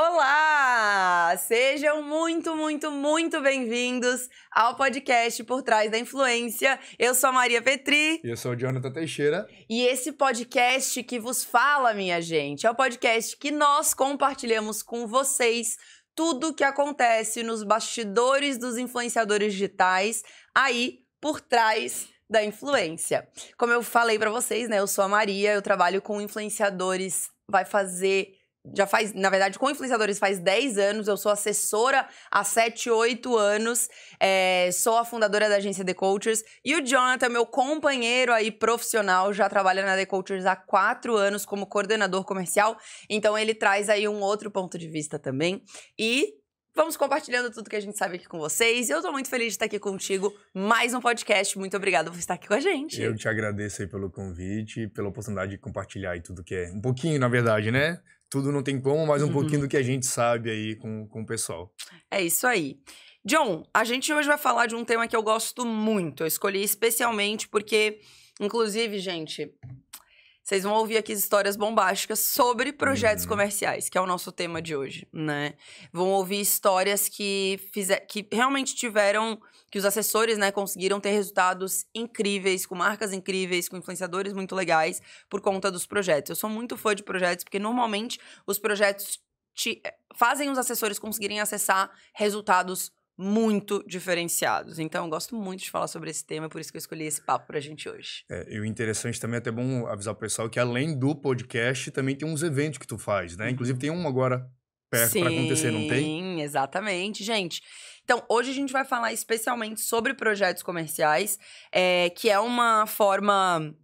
Olá! Sejam muito, muito, muito bem-vindos ao podcast Por Trás da Influência. Eu sou a Maria Petri. E eu sou o Jonathan Teixeira. E esse podcast que vos fala, minha gente, é o podcast que nós compartilhamos com vocês tudo o que acontece nos bastidores dos influenciadores digitais aí por trás da influência. Como eu falei para vocês, né, eu sou a Maria, eu trabalho com influenciadores, vai fazer já faz, na verdade, com influenciadores faz 10 anos. Eu sou assessora há 7, 8 anos. É, sou a fundadora da agência The Cultures. E o Jonathan, meu companheiro aí profissional, já trabalha na The Cultures há 4 anos como coordenador comercial. Então ele traz aí um outro ponto de vista também. E vamos compartilhando tudo que a gente sabe aqui com vocês. Eu tô muito feliz de estar aqui contigo. Mais um podcast. Muito obrigada por estar aqui com a gente. Eu te agradeço aí pelo convite, pela oportunidade de compartilhar aí tudo que é um pouquinho, na verdade, né? tudo não tem como, mas um uhum. pouquinho do que a gente sabe aí com, com o pessoal. É isso aí. John, a gente hoje vai falar de um tema que eu gosto muito. Eu escolhi especialmente porque, inclusive, gente, vocês vão ouvir aqui histórias bombásticas sobre projetos uhum. comerciais, que é o nosso tema de hoje, né? Vão ouvir histórias que, fizer, que realmente tiveram, que os assessores, né, conseguiram ter resultados incríveis, com marcas incríveis, com influenciadores muito legais, por conta dos projetos. Eu sou muito fã de projetos, porque normalmente os projetos te, fazem os assessores conseguirem acessar resultados muito diferenciados. Então, eu gosto muito de falar sobre esse tema, é por isso que eu escolhi esse papo pra gente hoje. É, e o interessante também, é até bom avisar o pessoal, que além do podcast, também tem uns eventos que tu faz, né? Inclusive, tem um agora perto Sim, pra acontecer, não tem? Sim, exatamente, gente. Então, hoje a gente vai falar especialmente sobre projetos comerciais, é, que é uma forma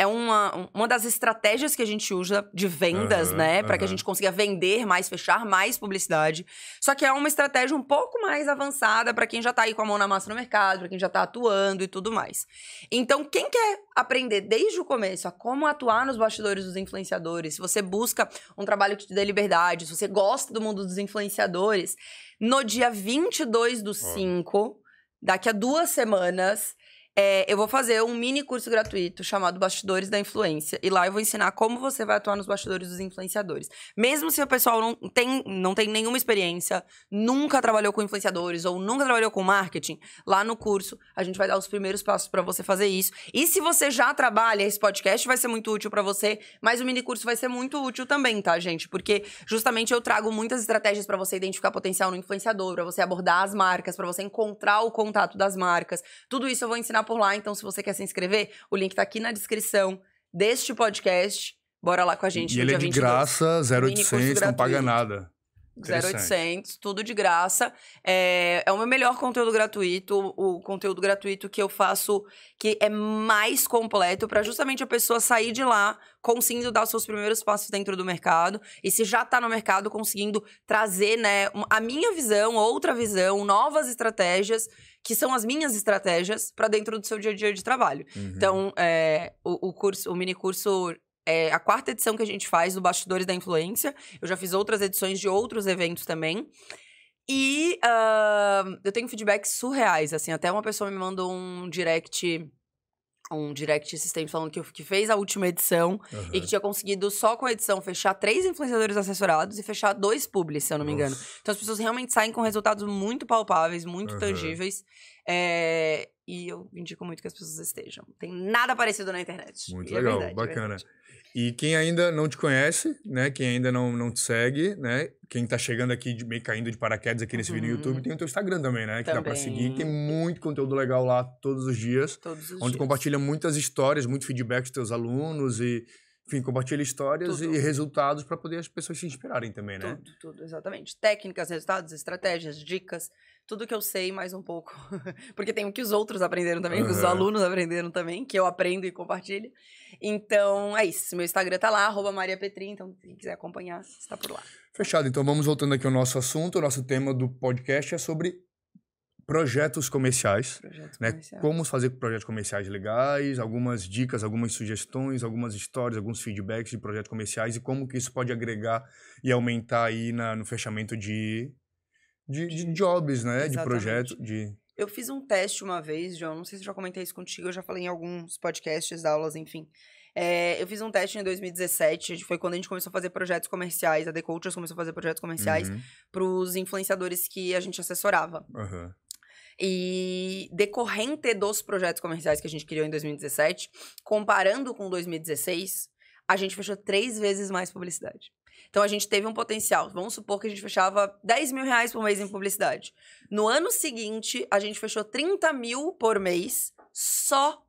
é uma, uma das estratégias que a gente usa de vendas, uhum, né? Uhum. Para que a gente consiga vender mais, fechar mais publicidade. Só que é uma estratégia um pouco mais avançada para quem já tá aí com a mão na massa no mercado, para quem já tá atuando e tudo mais. Então, quem quer aprender desde o começo a como atuar nos bastidores dos influenciadores, se você busca um trabalho que te dê liberdade, se você gosta do mundo dos influenciadores, no dia 22 do 5, daqui a duas semanas, é, eu vou fazer um mini curso gratuito chamado Bastidores da Influência. E lá eu vou ensinar como você vai atuar nos bastidores dos influenciadores. Mesmo se o pessoal não tem, não tem nenhuma experiência, nunca trabalhou com influenciadores ou nunca trabalhou com marketing, lá no curso a gente vai dar os primeiros passos para você fazer isso. E se você já trabalha, esse podcast vai ser muito útil para você, mas o mini curso vai ser muito útil também, tá, gente? Porque justamente eu trago muitas estratégias para você identificar potencial no influenciador, para você abordar as marcas, para você encontrar o contato das marcas. Tudo isso eu vou ensinar por lá. Então, se você quer se inscrever, o link tá aqui na descrição deste podcast. Bora lá com a gente. E ele é de 22. graça, 0800, não paga nada. 0800, tudo de graça. É, é o meu melhor conteúdo gratuito, o conteúdo gratuito que eu faço que é mais completo para justamente a pessoa sair de lá conseguindo dar os seus primeiros passos dentro do mercado e se já está no mercado conseguindo trazer, né, a minha visão, outra visão, novas estratégias que são as minhas estratégias para dentro do seu dia a dia de trabalho. Uhum. Então, é, o, o, curso, o mini curso é a quarta edição que a gente faz do Bastidores da Influência. Eu já fiz outras edições de outros eventos também. E uh, eu tenho feedbacks surreais, assim. Até uma pessoa me mandou um direct um direct assistente falando que, que fez a última edição uhum. e que tinha conseguido só com a edição fechar três influenciadores assessorados e fechar dois publis, se eu não me engano. Então as pessoas realmente saem com resultados muito palpáveis, muito uhum. tangíveis. É, e eu indico muito que as pessoas estejam. Tem nada parecido na internet. Muito e é legal, é verdade, bacana. E quem ainda não te conhece, né? Quem ainda não, não te segue, né? Quem tá chegando aqui de, meio caindo de paraquedas aqui nesse uhum. vídeo no YouTube, uhum. tem o teu Instagram também, né? Que também. dá pra seguir. Tem muito conteúdo legal lá todos os dias. Todos os onde dias. compartilha muitas histórias, muito feedback dos teus alunos e enfim, compartilha histórias tudo. e resultados para poder as pessoas se inspirarem também, né? Tudo, tudo, exatamente. Técnicas, resultados, estratégias, dicas tudo que eu sei mais um pouco. Porque tem o que os outros aprenderam também, uhum. que os alunos aprenderam também, que eu aprendo e compartilho. Então, é isso. Meu Instagram tá lá, arroba Maria Petrin. então quem quiser acompanhar, está por lá. Fechado. Então, vamos voltando aqui ao nosso assunto. O nosso tema do podcast é sobre projetos comerciais, projetos né? Comerciais. Como fazer projetos comerciais legais, algumas dicas, algumas sugestões, algumas histórias, alguns feedbacks de projetos comerciais e como que isso pode agregar e aumentar aí na, no fechamento de de, de jobs, né? Exatamente. De projetos, de... Eu fiz um teste uma vez, João, não sei se eu já comentei isso contigo, eu já falei em alguns podcasts, aulas, enfim. É, eu fiz um teste em 2017, foi quando a gente começou a fazer projetos comerciais, a The Cultures começou a fazer projetos comerciais uhum. para os influenciadores que a gente assessorava. Uhum. E decorrente dos projetos comerciais que a gente criou em 2017, comparando com 2016, a gente fechou três vezes mais publicidade. Então a gente teve um potencial. Vamos supor que a gente fechava 10 mil reais por mês em publicidade. No ano seguinte, a gente fechou 30 mil por mês só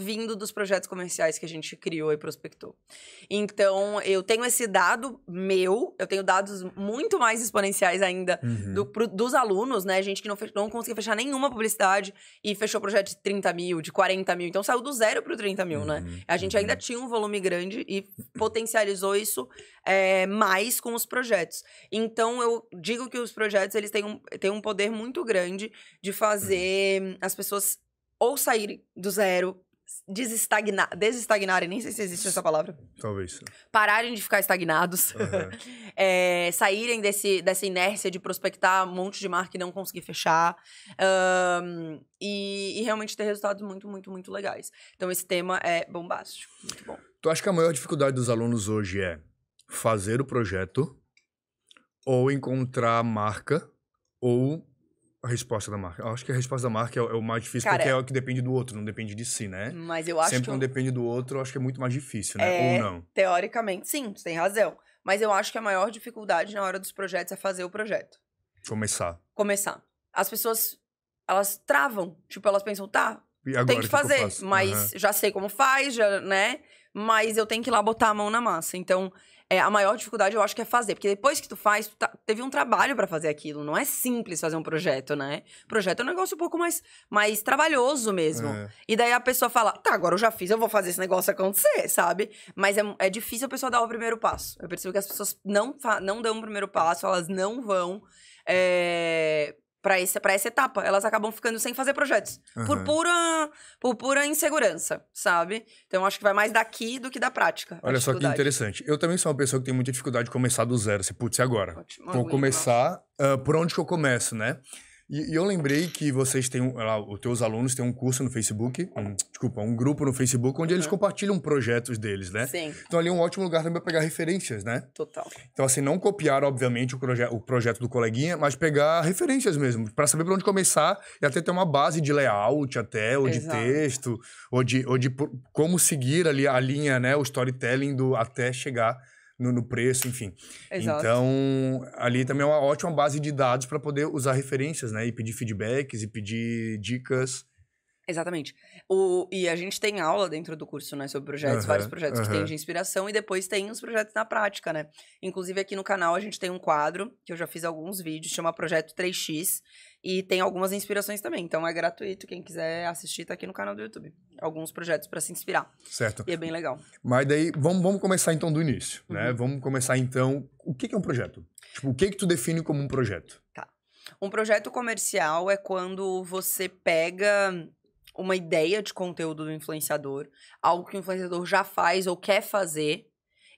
vindo dos projetos comerciais que a gente criou e prospectou. Então, eu tenho esse dado meu, eu tenho dados muito mais exponenciais ainda uhum. do, pro, dos alunos, né? Gente que não, fech, não conseguiu fechar nenhuma publicidade e fechou projeto de 30 mil, de 40 mil. Então, saiu do zero para o 30 mil, né? uhum. né? A gente ainda uhum. tinha um volume grande e potencializou isso é, mais com os projetos. Então, eu digo que os projetos, eles têm um, têm um poder muito grande de fazer uhum. as pessoas ou saírem do zero desestagnar, desestagnarem, nem sei se existe essa palavra. Talvez. Pararem de ficar estagnados. Uhum. é, saírem desse, dessa inércia de prospectar um monte de marca e não conseguir fechar. Um, e, e, realmente ter resultados muito, muito, muito legais. Então esse tema é bombástico. Muito bom. Tu acha que a maior dificuldade dos alunos hoje é fazer o projeto ou encontrar a marca ou a resposta da marca? Eu acho que a resposta da marca é, é o mais difícil, Cara, porque é, é o que depende do outro, não depende de si, né? Mas eu acho Sempre que. não depende do outro, eu acho que é muito mais difícil, né? É, Ou não? Teoricamente, sim, você tem razão. Mas eu acho que a maior dificuldade na hora dos projetos é fazer o projeto. Começar. Começar. As pessoas, elas travam. Tipo, elas pensam, tá, tem que fazer, que mas uhum. já sei como faz, já, né? Mas eu tenho que ir lá botar a mão na massa. Então, é, a maior dificuldade eu acho que é fazer, porque depois que tu faz, tu tá, teve um trabalho para fazer aquilo. Não é simples fazer um projeto, né? Projeto é um negócio um pouco mais, mais trabalhoso mesmo. É. E daí a pessoa fala, tá, agora eu já fiz, eu vou fazer esse negócio acontecer, sabe? Mas é, é difícil a pessoa dar o primeiro passo. Eu percebo que as pessoas não, não dão o primeiro passo, elas não vão. É, para esse para essa etapa. Elas acabam ficando sem fazer projetos uhum. por pura por pura insegurança, sabe? Então acho que vai mais daqui do que da prática. Olha só que interessante. Eu também sou uma pessoa que tem muita dificuldade de começar do zero, se putz, e agora? Ótimo, Vou começar uh, por onde que eu começo, né? E, e, eu lembrei que vocês têm, lá, os teus alunos têm um curso no Facebook, um, desculpa, um grupo no Facebook onde uhum. eles compartilham projetos deles, né? Sim. Então ali é um ótimo lugar também para pegar referências, né? Total. Então assim, não copiar, obviamente, o, proje o projeto do coleguinha, mas pegar referências mesmo, para saber para onde começar e até ter uma base de layout até, ou Exato. de texto, ou de, ou de como seguir ali a linha, né, o storytelling do até chegar no, no preço, enfim. Exato. Então, ali também é uma ótima base de dados para poder usar referências, né? E pedir feedbacks e pedir dicas. Exatamente. O, e a gente tem aula dentro do curso, né, sobre projetos, uhum, vários projetos uhum. que tem de inspiração e depois tem os projetos na prática, né? Inclusive aqui no canal a gente tem um quadro, que eu já fiz alguns vídeos, chama Projeto 3x, e tem algumas inspirações também. Então é gratuito. Quem quiser assistir, tá aqui no canal do YouTube. Alguns projetos para se inspirar. Certo. E é bem legal. Mas daí, vamos, vamos começar então do início, né? uhum. né? Vamos começar então. O que, que é um projeto? Tipo, o que, que tu define como um projeto? Tá. Um projeto comercial é quando você pega uma ideia de conteúdo do influenciador, algo que o influenciador já faz ou quer fazer,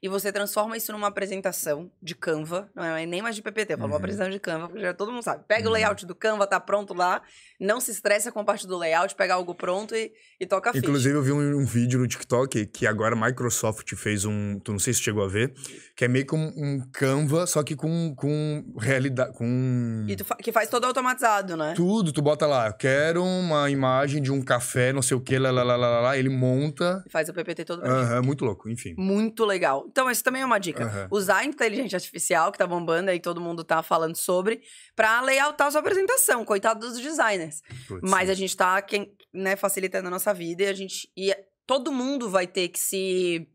e você transforma isso numa apresentação de Canva, não é nem mais de PPT, eu falo uhum. uma apresentação de Canva, porque já todo mundo sabe. Pega uhum. o layout do Canva, tá pronto lá, não se estressa com a parte do layout, pega algo pronto e, e toca a Inclusive, ficha. eu vi um, um, vídeo no TikTok que agora a Microsoft fez um, tu não sei se chegou a ver, que é meio que um, um Canva, só que com, com realidade, com... E fa que faz todo automatizado, né? Tudo, tu bota lá, quero uma imagem de um café, não sei o que, lá, lá, lá, lá, lá, ele monta... E faz o PPT todo. Aham, uhum, muito louco, enfim. Muito legal. Então, essa também é uma dica. Uhum. Usar a inteligência artificial, que tá bombando aí, todo mundo tá falando sobre, pra layoutar sua apresentação. Coitado dos designers. Putz, Mas sim. a gente tá quem, né, facilitando a nossa vida e a gente. E é, todo mundo vai ter que se.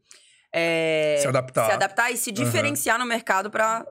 É, se adaptar. Se adaptar e se diferenciar uhum. no mercado para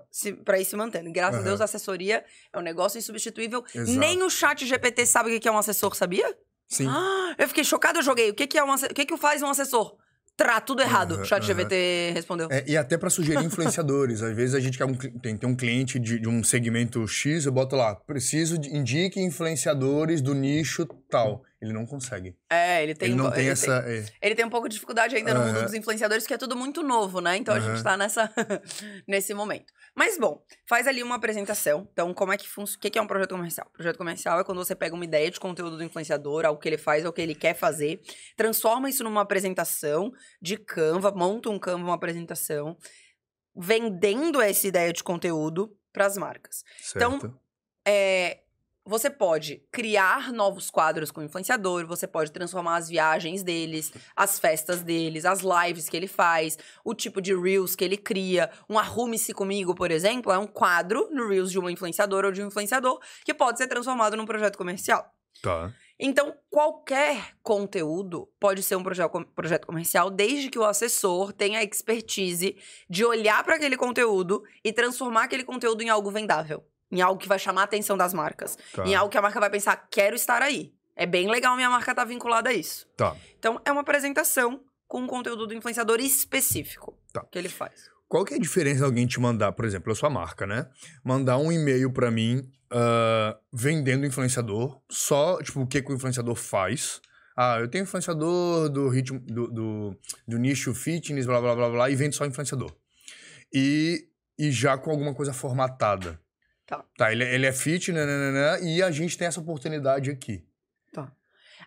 ir se mantendo. Graças uhum. a Deus, a assessoria é um negócio insubstituível. Exato. Nem o chat GPT sabe o que é um assessor, sabia? Sim. Ah, eu fiquei chocada, eu joguei. O que, que é um o que, que faz um assessor? Trá, tudo errado. Uhum, Chat GVT uhum. respondeu. É, e até para sugerir influenciadores. Às vezes a gente quer um, tem, tem um cliente de, de, um segmento X, eu boto lá, preciso de, indique influenciadores do nicho total. Ele não consegue. É, ele tem... Ele não um, tem ele essa... Tem, é. Ele tem um pouco de dificuldade ainda uhum. no mundo dos influenciadores, que é tudo muito novo, né? Então, uhum. a gente tá nessa, nesse momento. Mas, bom, faz ali uma apresentação. Então, como é que funciona... O que é um projeto comercial? Projeto comercial é quando você pega uma ideia de conteúdo do influenciador, algo que ele faz, algo que ele quer fazer, transforma isso numa apresentação de Canva, monta um Canva, uma apresentação, vendendo essa ideia de conteúdo para as marcas. Então, certo. Então, é, você pode criar novos quadros com o influenciador, você pode transformar as viagens deles, as festas deles, as lives que ele faz, o tipo de reels que ele cria. Um Arrume-se Comigo, por exemplo, é um quadro no reels de uma influenciadora ou de um influenciador que pode ser transformado num projeto comercial. Tá. Então, qualquer conteúdo pode ser um proje projeto comercial, desde que o assessor tenha a expertise de olhar para aquele conteúdo e transformar aquele conteúdo em algo vendável. Em algo que vai chamar a atenção das marcas. Tá. Em algo que a marca vai pensar, quero estar aí. É bem legal minha marca estar tá vinculada a isso. Tá. Então, é uma apresentação com um conteúdo do influenciador específico tá. que ele faz. Qual que é a diferença de alguém te mandar, por exemplo, a sua marca, né? Mandar um e-mail para mim uh, vendendo influenciador, só, tipo, o que, que o influenciador faz. Ah, eu tenho influenciador do ritmo, do, do, do nicho fitness, blá, blá, blá, blá, e vendo só influenciador. E, e já com alguma coisa formatada. Tá. Tá, ele, é, ele é fit, né, né, né, né e a gente tem essa oportunidade aqui. Tá.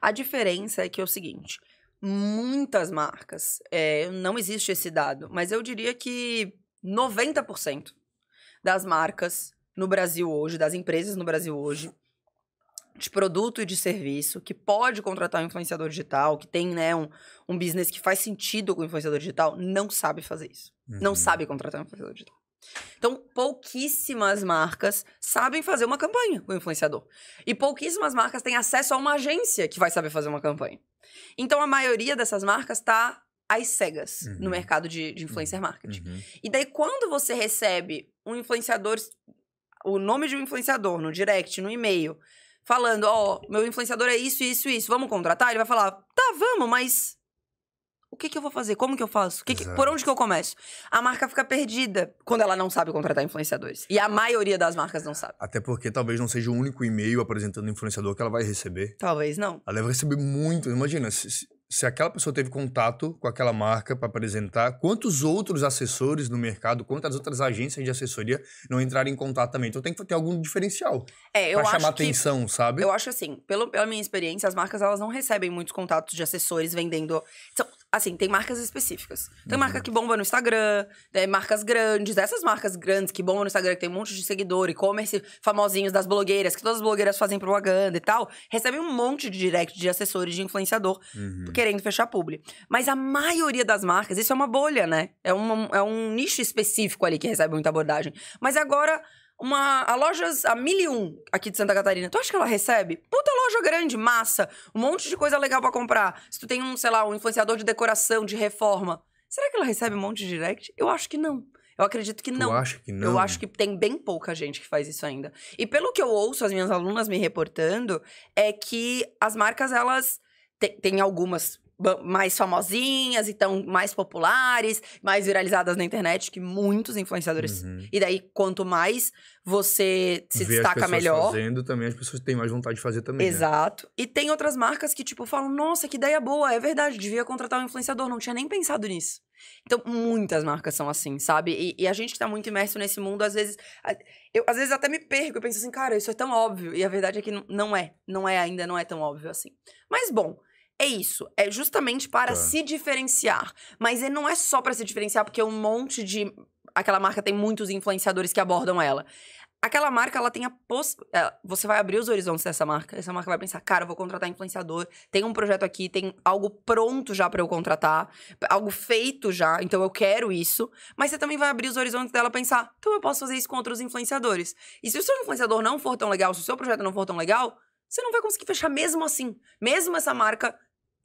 A diferença é que é o seguinte: muitas marcas, é, não existe esse dado, mas eu diria que 90% das marcas no Brasil hoje, das empresas no Brasil hoje, de produto e de serviço, que pode contratar um influenciador digital, que tem né, um, um business que faz sentido com o influenciador digital, não sabe fazer isso. Uhum. Não sabe contratar um influenciador digital. Então, pouquíssimas marcas sabem fazer uma campanha com o influenciador. E pouquíssimas marcas têm acesso a uma agência que vai saber fazer uma campanha. Então, a maioria dessas marcas está às cegas uhum. no mercado de, de influencer uhum. marketing. Uhum. E daí, quando você recebe um influenciador, o nome de um influenciador no direct, no e-mail, falando: Ó, oh, meu influenciador é isso, isso, isso, vamos contratar? Ele vai falar: tá, vamos, mas o que, que eu vou fazer? Como que eu faço? Que que, por onde que eu começo? A marca fica perdida quando ela não sabe contratar influenciadores. E a maioria das marcas não sabe. Até porque talvez não seja o único e-mail apresentando influenciador que ela vai receber. Talvez não. Ela vai receber muito. Imagina, se, se aquela pessoa teve contato com aquela marca para apresentar, quantos outros assessores no mercado, quantas outras agências de assessoria não entraram em contato também? Então tem que ter algum diferencial é, para chamar que, atenção, sabe? Eu acho assim, pelo, pela minha experiência, as marcas elas não recebem muitos contatos de assessores vendendo. São Assim, tem marcas específicas. Tem uhum. marca que bomba no Instagram, tem né, marcas grandes, essas marcas grandes que bombam no Instagram, que tem um monte de seguidor, e-commerce famosinhos das blogueiras, que todas as blogueiras fazem propaganda e tal, recebem um monte de direct de assessores de influenciador uhum. querendo fechar publi. Mas a maioria das marcas, isso é uma bolha, né? É, uma, é um nicho específico ali que recebe muita abordagem. Mas agora uma, a Lojas a Mil Um aqui de Santa Catarina. Tu acha que ela recebe? Puta loja grande, massa, um monte de coisa legal para comprar. Se tu tem um, sei lá, um influenciador de decoração, de reforma, será que ela recebe um monte de direct? Eu acho que não. Eu acredito que não. Eu acho que não. Eu acho que tem bem pouca gente que faz isso ainda. E pelo que eu ouço as minhas alunas me reportando, é que as marcas, elas. Tem, tem algumas mais famosinhas e tão mais populares, mais viralizadas na internet que muitos influenciadores. Uhum. E daí, quanto mais você se Ver destaca as melhor. fazendo também, as pessoas têm mais vontade de fazer também. Né? Exato. Né? E tem outras marcas que, tipo, falam: nossa, que ideia boa, é verdade, devia contratar um influenciador, não tinha nem pensado nisso. Então, muitas marcas são assim, sabe? E, e a gente que tá muito imerso nesse mundo, às vezes. Eu, às vezes até me perco, eu penso assim, cara, isso é tão óbvio. E a verdade é que não é. Não é ainda, não é tão óbvio assim. Mas, bom, é isso, é justamente para tá. se diferenciar. Mas ele não é só para se diferenciar, porque um monte de. Aquela marca tem muitos influenciadores que abordam ela. Aquela marca, ela tem a poss... É, você vai abrir os horizontes dessa marca. Essa marca vai pensar, cara, eu vou contratar influenciador. Tem um projeto aqui, tem algo pronto já para eu contratar. Algo feito já, então eu quero isso. Mas você também vai abrir os horizontes dela pensar, então eu posso fazer isso com outros influenciadores. E se o seu influenciador não for tão legal, se o seu projeto não for tão legal, você não vai conseguir fechar mesmo assim. Mesmo essa marca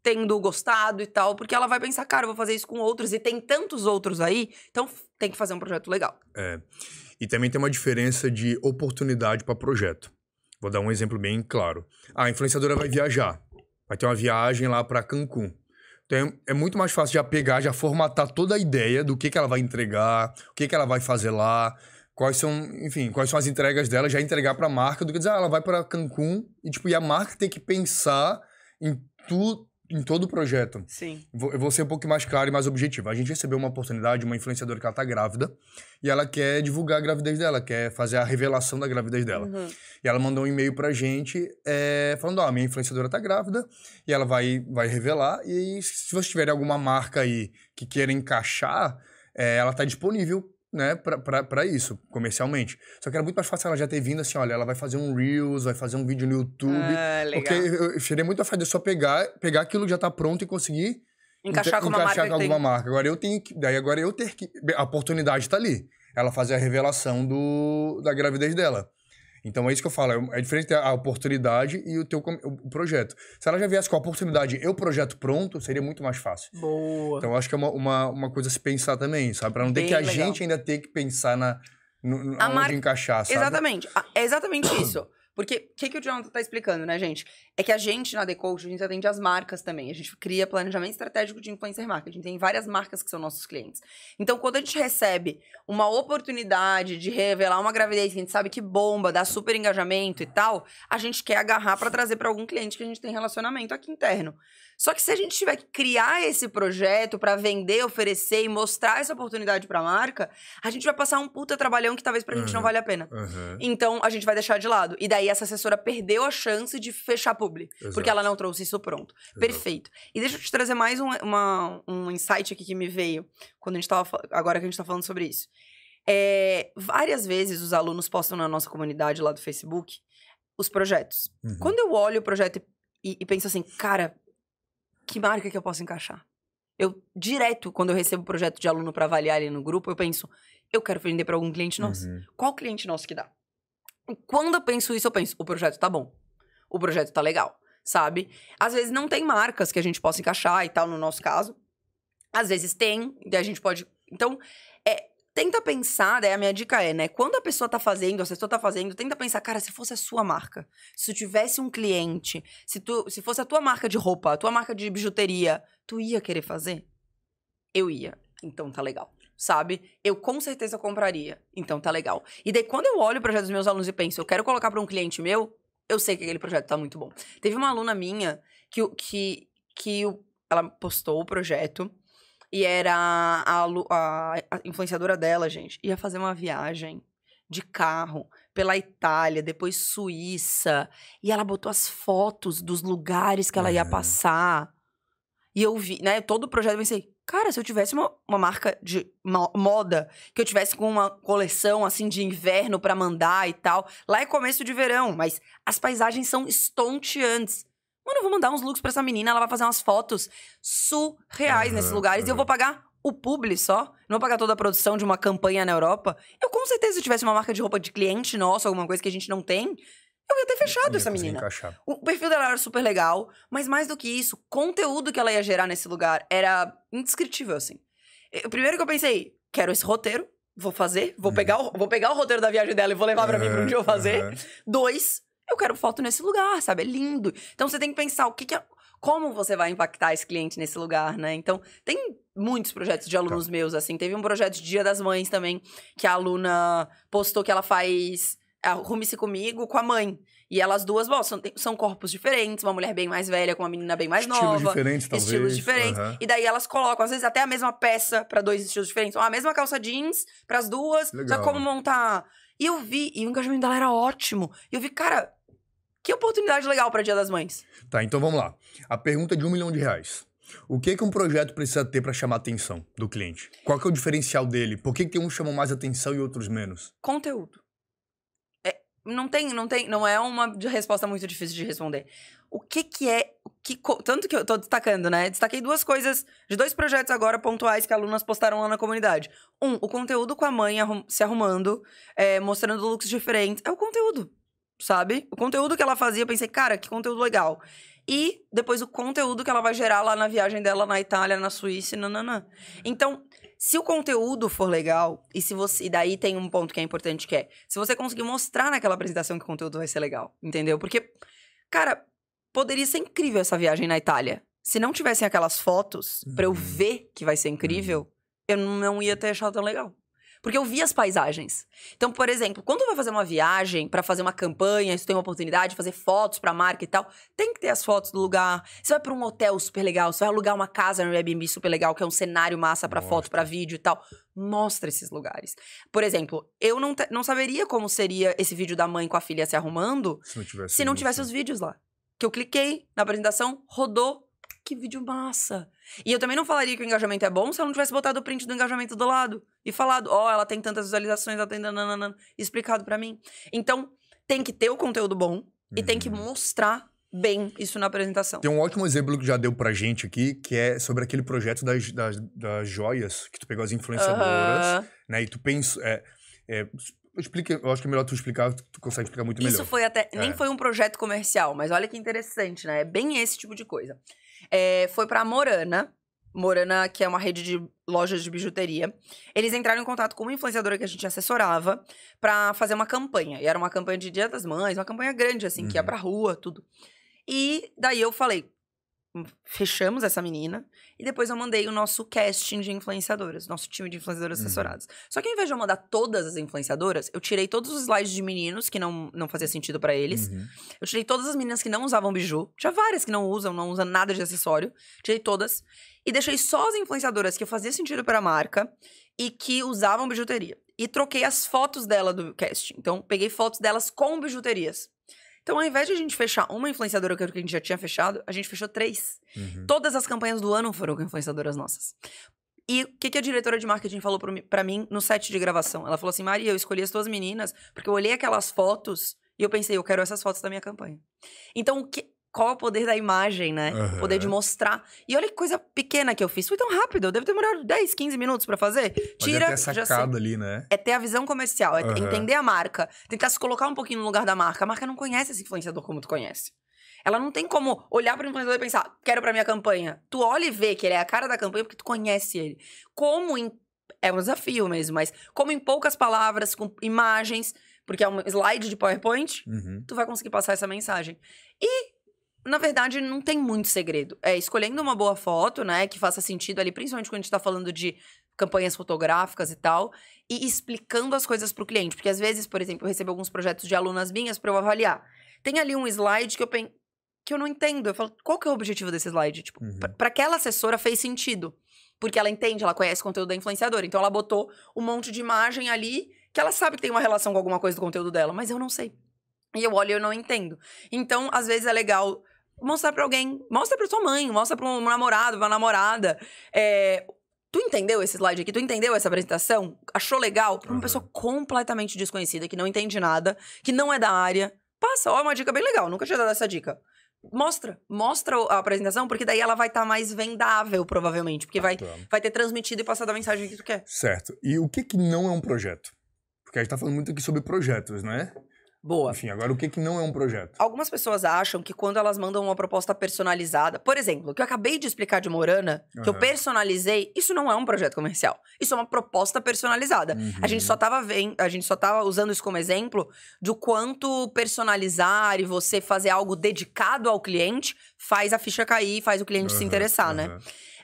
tendo gostado e tal, porque ela vai pensar, cara, eu vou fazer isso com outros e tem tantos outros aí, então tem que fazer um projeto legal. É. E também tem uma diferença de oportunidade para projeto. Vou dar um exemplo bem claro. Ah, a influenciadora vai viajar, vai ter uma viagem lá para Cancún. Então é, é, muito mais fácil já pegar, já formatar toda a ideia do que, que ela vai entregar, o que, que ela vai fazer lá, quais são, enfim, quais são as entregas dela, já entregar para a marca, do que dizer, ah, ela vai para Cancún e tipo, e a marca tem que pensar em tudo em todo o projeto. Sim. Vou, eu vou ser um pouco mais claro e mais objetivo. A gente recebeu uma oportunidade, uma influenciadora que ela tá grávida, e ela quer divulgar a gravidez dela, quer fazer a revelação da gravidez dela. Uhum. E ela mandou um e-mail pra gente é, falando, ó, ah, minha influenciadora tá grávida, e ela vai, vai revelar, e se vocês tiverem alguma marca aí que queira encaixar, é, ela tá disponível né, para isso, comercialmente. Só que era muito mais fácil ela já ter vindo assim, olha, ela vai fazer um Reels, vai fazer um vídeo no YouTube. Ah, legal. Porque eu, eu muito a fazer só pegar, pegar aquilo que já tá pronto e conseguir encaixar, com, uma com alguma tem... marca. Agora eu tenho que, daí agora eu ter que a oportunidade tá ali. Ela fazer a revelação do, da gravidez dela. Então é isso que eu falo, é, é diferente a oportunidade e o teu o projeto. Se ela já viesse com a oportunidade e o projeto pronto, seria muito mais fácil. Boa. Então acho que é uma, uma, uma coisa a se pensar também, sabe? Para não ter Bem que a gente ainda ter que pensar na no, no, a onde mar... encaixar, sabe? Exatamente, ah, é exatamente isso. Porque o que, que o Jonathan está explicando, né, gente? É que a gente na Decoach, a gente atende as marcas também. A gente cria planejamento estratégico de influencer marketing. Tem várias marcas que são nossos clientes. Então, quando a gente recebe uma oportunidade de revelar uma gravidez que a gente sabe que bomba, dá super engajamento e tal, a gente quer agarrar para trazer para algum cliente que a gente tem relacionamento aqui interno. Só que se a gente tiver que criar esse projeto para vender, oferecer e mostrar essa oportunidade para a marca, a gente vai passar um puta trabalhão que talvez para a uhum. gente não uhum. vale a pena. Uhum. Então, a gente vai deixar de lado. E daí aí essa assessora perdeu a chance de fechar publi, Exato. porque ela não trouxe isso pronto. Exato. Perfeito. E deixa eu te trazer mais um, uma, um insight aqui que me veio quando a gente tava, agora que a gente está falando sobre isso. É, várias vezes os alunos postam na nossa comunidade lá do Facebook os projetos. Uhum. Quando eu olho o projeto e, e penso assim, cara, que marca que eu posso encaixar? Eu, direto, quando eu recebo o projeto de aluno para avaliar ali no grupo, eu penso, eu quero vender para algum cliente nosso. Uhum. Qual cliente nosso que dá? Quando eu penso isso, eu penso, o projeto tá bom. O projeto tá legal, sabe? Às vezes não tem marcas que a gente possa encaixar e tal, no nosso caso. Às vezes tem, e a gente pode. Então, é, tenta pensar, daí né, a minha dica é, né? Quando a pessoa tá fazendo, a pessoa tá fazendo, tenta pensar, cara, se fosse a sua marca, se tivesse um cliente, se, tu, se fosse a tua marca de roupa, a tua marca de bijuteria, tu ia querer fazer? Eu ia. Então tá legal sabe? Eu com certeza compraria. Então tá legal. E daí quando eu olho o projeto dos meus alunos e penso, eu quero colocar para um cliente meu, eu sei que aquele projeto tá muito bom. Teve uma aluna minha que que que ela postou o projeto e era a, a, a influenciadora dela, gente, ia fazer uma viagem de carro pela Itália, depois Suíça, e ela botou as fotos dos lugares que ela ia é. passar. E eu vi, né, todo o projeto, eu pensei, Cara, se eu tivesse uma, uma marca de moda, que eu tivesse com uma coleção assim de inverno para mandar e tal, lá é começo de verão, mas as paisagens são estonteantes. Mano, eu vou mandar uns looks para essa menina, ela vai fazer umas fotos surreais uhum, nesses lugares uhum. e eu vou pagar o publi só, não vou pagar toda a produção de uma campanha na Europa. Eu com certeza se eu tivesse uma marca de roupa de cliente nosso, alguma coisa que a gente não tem, eu ia ter fechado ia essa menina. Encaixar. O perfil dela era super legal, mas mais do que isso, o conteúdo que ela ia gerar nesse lugar era indescritível, assim. O primeiro que eu pensei, quero esse roteiro, vou fazer, vou, uhum. pegar, o, vou pegar o roteiro da viagem dela e vou levar para uhum. mim pra um dia eu fazer. Uhum. Dois, eu quero foto nesse lugar, sabe? É lindo. Então você tem que pensar o que, que é, Como você vai impactar esse cliente nesse lugar, né? Então, tem muitos projetos de alunos tá. meus, assim. Teve um projeto de Dia das Mães também, que a aluna postou que ela faz arrume-se comigo com a mãe. E elas duas, bom, são, são, corpos diferentes, uma mulher bem mais velha com uma menina bem mais estilos nova. Estilos diferentes, talvez. Estilos diferentes. Uhum. E daí elas colocam, às vezes, até a mesma peça para dois estilos diferentes. Ou a mesma calça jeans para as duas. Legal. Só como montar. E eu vi, e o engajamento dela era ótimo. E eu vi, cara, que oportunidade legal para Dia das Mães. Tá, então vamos lá. A pergunta é de um milhão de reais. O que, que um projeto precisa ter para chamar a atenção do cliente? Qual que é o diferencial dele? Por que, que uns chamam mais atenção e outros menos? Conteúdo. Não tem, não tem, não é uma resposta muito difícil de responder. O que que é, o que, tanto que eu tô destacando, né? Destaquei duas coisas de dois projetos agora pontuais que alunas postaram lá na comunidade. Um, o conteúdo com a mãe arrum, se arrumando, é, mostrando looks diferentes. É o conteúdo, sabe? O conteúdo que ela fazia, eu pensei, cara, que conteúdo legal. E depois o conteúdo que ela vai gerar lá na viagem dela na Itália, na Suíça, nananã. Então, se o conteúdo for legal, e se você. E daí tem um ponto que é importante que é. Se você conseguir mostrar naquela apresentação que o conteúdo vai ser legal, entendeu? Porque, cara, poderia ser incrível essa viagem na Itália. Se não tivessem aquelas fotos uhum. pra eu uhum. ver que vai ser incrível, uhum. eu não ia ter achado tão legal. Porque eu vi as paisagens. Então, por exemplo, quando vai fazer uma viagem para fazer uma campanha, se tem uma oportunidade de fazer fotos para marca e tal, tem que ter as fotos do lugar. Você vai para um hotel super legal, você vai alugar uma casa no Airbnb super legal, que é um cenário massa para foto, para vídeo e tal. Mostra esses lugares. Por exemplo, eu não, não saberia como seria esse vídeo da mãe com a filha se arrumando se não tivesse, se não tivesse os vídeos lá. Que eu cliquei na apresentação, rodou, que vídeo massa. E eu também não falaria que o engajamento é bom se eu não tivesse botado o print do engajamento do lado e falado, ó, oh, ela tem tantas visualizações, ela tem nananana, explicado para mim. Então, tem que ter o conteúdo bom uhum. e tem que uhum. mostrar bem isso na apresentação. Tem um ótimo exemplo que já deu pra gente aqui, que é sobre aquele projeto das, das, das joias, que tu pegou as influenciadoras, uhum. né? E tu pensa... É, é, explica, eu acho que é melhor tu explicar, tu consegue explicar muito melhor. Isso foi até... É. Nem foi um projeto comercial, mas olha que interessante, né? É bem esse tipo de coisa é, foi para Morana. Morana, que é uma rede de lojas de bijuteria. Eles entraram em contato com uma influenciadora que a gente assessorava para fazer uma campanha. E era uma campanha de Dia das Mães, uma campanha grande, assim, uhum. que ia uhum. pra rua, tudo. E daí eu falei, Hum, fechamos essa menina e depois eu mandei o nosso casting de influenciadoras, nosso time de influenciadoras uhum. assessoradas. Só que ao invés de eu mandar todas as influenciadoras, eu tirei todos os slides de meninos que não, não fazia sentido para eles. Uhum. Eu tirei todas as meninas que não usavam biju, tinha várias que não usam, não usam nada de acessório. Tirei todas e deixei só as influenciadoras que fazia sentido para a marca e que usavam bijuteria. E troquei as fotos dela do casting. Então, peguei fotos delas com bijuterias. Então, ao invés de a gente fechar uma influenciadora que a gente já tinha fechado, a gente fechou três. Uhum. Todas as campanhas do ano foram com influenciadoras nossas. E o que, que, a diretora de marketing falou para mim no set de gravação? Ela falou assim: Maria, eu escolhi as tuas meninas porque eu olhei aquelas fotos e eu pensei, eu quero essas fotos da minha campanha. Então, o que, qual é o poder da imagem, né? Uhum. O poder de mostrar. E olha que coisa pequena que eu fiz. Foi tão rápido, eu devo demorado 10, 15 minutos para fazer. Tira. Mas é ter ali, né? É ter a visão comercial, é uhum. entender a marca. Tentar se colocar um pouquinho no lugar da marca. A marca não conhece esse influenciador como tu conhece. Ela não tem como olhar para o influenciador e pensar, quero para minha campanha. Tu olha e vê que ele é a cara da campanha porque tu conhece ele. Como em... é um desafio mesmo, mas como em poucas palavras, com imagens, porque é um slide de PowerPoint, uhum. tu vai conseguir passar essa mensagem. E na verdade, não tem muito segredo. É escolhendo uma boa foto, né, que faça sentido ali, principalmente quando a gente tá falando de campanhas fotográficas e tal, e explicando as coisas pro cliente. Porque às vezes, por exemplo, eu recebo alguns projetos de alunas minhas para eu avaliar. Tem ali um slide que eu pen... que eu não entendo. Eu falo, qual que é o objetivo desse slide? Tipo, uhum. para aquela assessora fez sentido. Porque ela entende, ela conhece o conteúdo da influenciadora. Então ela botou um monte de imagem ali que ela sabe que tem uma relação com alguma coisa do conteúdo dela, mas eu não sei. E eu olho e eu não entendo. Então, às vezes é legal mostrar para alguém. Mostra para sua mãe, mostra para um namorado, pra uma namorada. É, Tu entendeu esse slide aqui? Tu entendeu essa apresentação? Achou legal? Pra uma uhum. pessoa completamente desconhecida, que não entende nada, que não é da área, passa. Ó, uma dica bem legal, nunca tinha dado essa dica. Mostra, mostra a apresentação, porque daí ela vai estar tá mais vendável, provavelmente. Porque ah, vai, tá. vai ter transmitido e passado a mensagem que tu quer. Certo. E o que que não é um projeto? Porque a gente tá falando muito aqui sobre projetos, né? boa. Enfim, agora o que, que não é um projeto? Algumas pessoas acham que quando elas mandam uma proposta personalizada, por exemplo, o que eu acabei de explicar de Morana, uhum. que eu personalizei, isso não é um projeto comercial. Isso é uma proposta personalizada. Uhum. A gente só uhum. tava vendo, a gente só tava usando isso como exemplo do quanto personalizar e você fazer algo dedicado ao cliente faz a ficha cair, faz o cliente uhum. se interessar, né?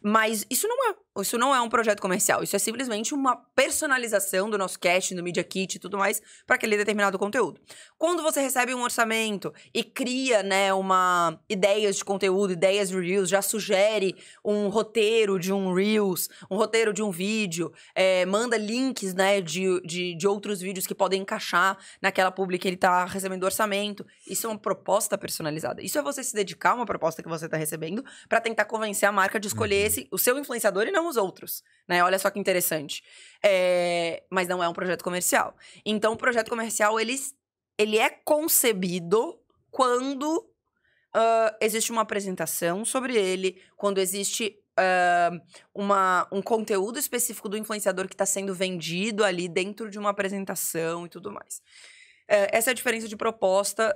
Mas isso não é, isso não é um projeto comercial, isso é simplesmente uma personalização do nosso casting do Media Kit e tudo mais para aquele determinado conteúdo. Quando você recebe um orçamento e cria, né, uma ideias de conteúdo, ideias de reels já sugere um roteiro de um Reels, um roteiro de um vídeo, é, manda links, né, de, de, de outros vídeos que podem encaixar naquela publi que ele está recebendo orçamento. Isso é uma proposta personalizada. Isso é você se dedicar a uma proposta que você está recebendo para tentar convencer a marca de escolher esse, o seu influenciador e não os outros, né? Olha só que interessante. É, mas não é um projeto comercial. Então, o projeto comercial, ele, ele é concebido quando uh, existe uma apresentação sobre ele, quando existe Uh, uma, um conteúdo específico do influenciador que está sendo vendido ali dentro de uma apresentação e tudo mais. Uh, essa é a diferença de proposta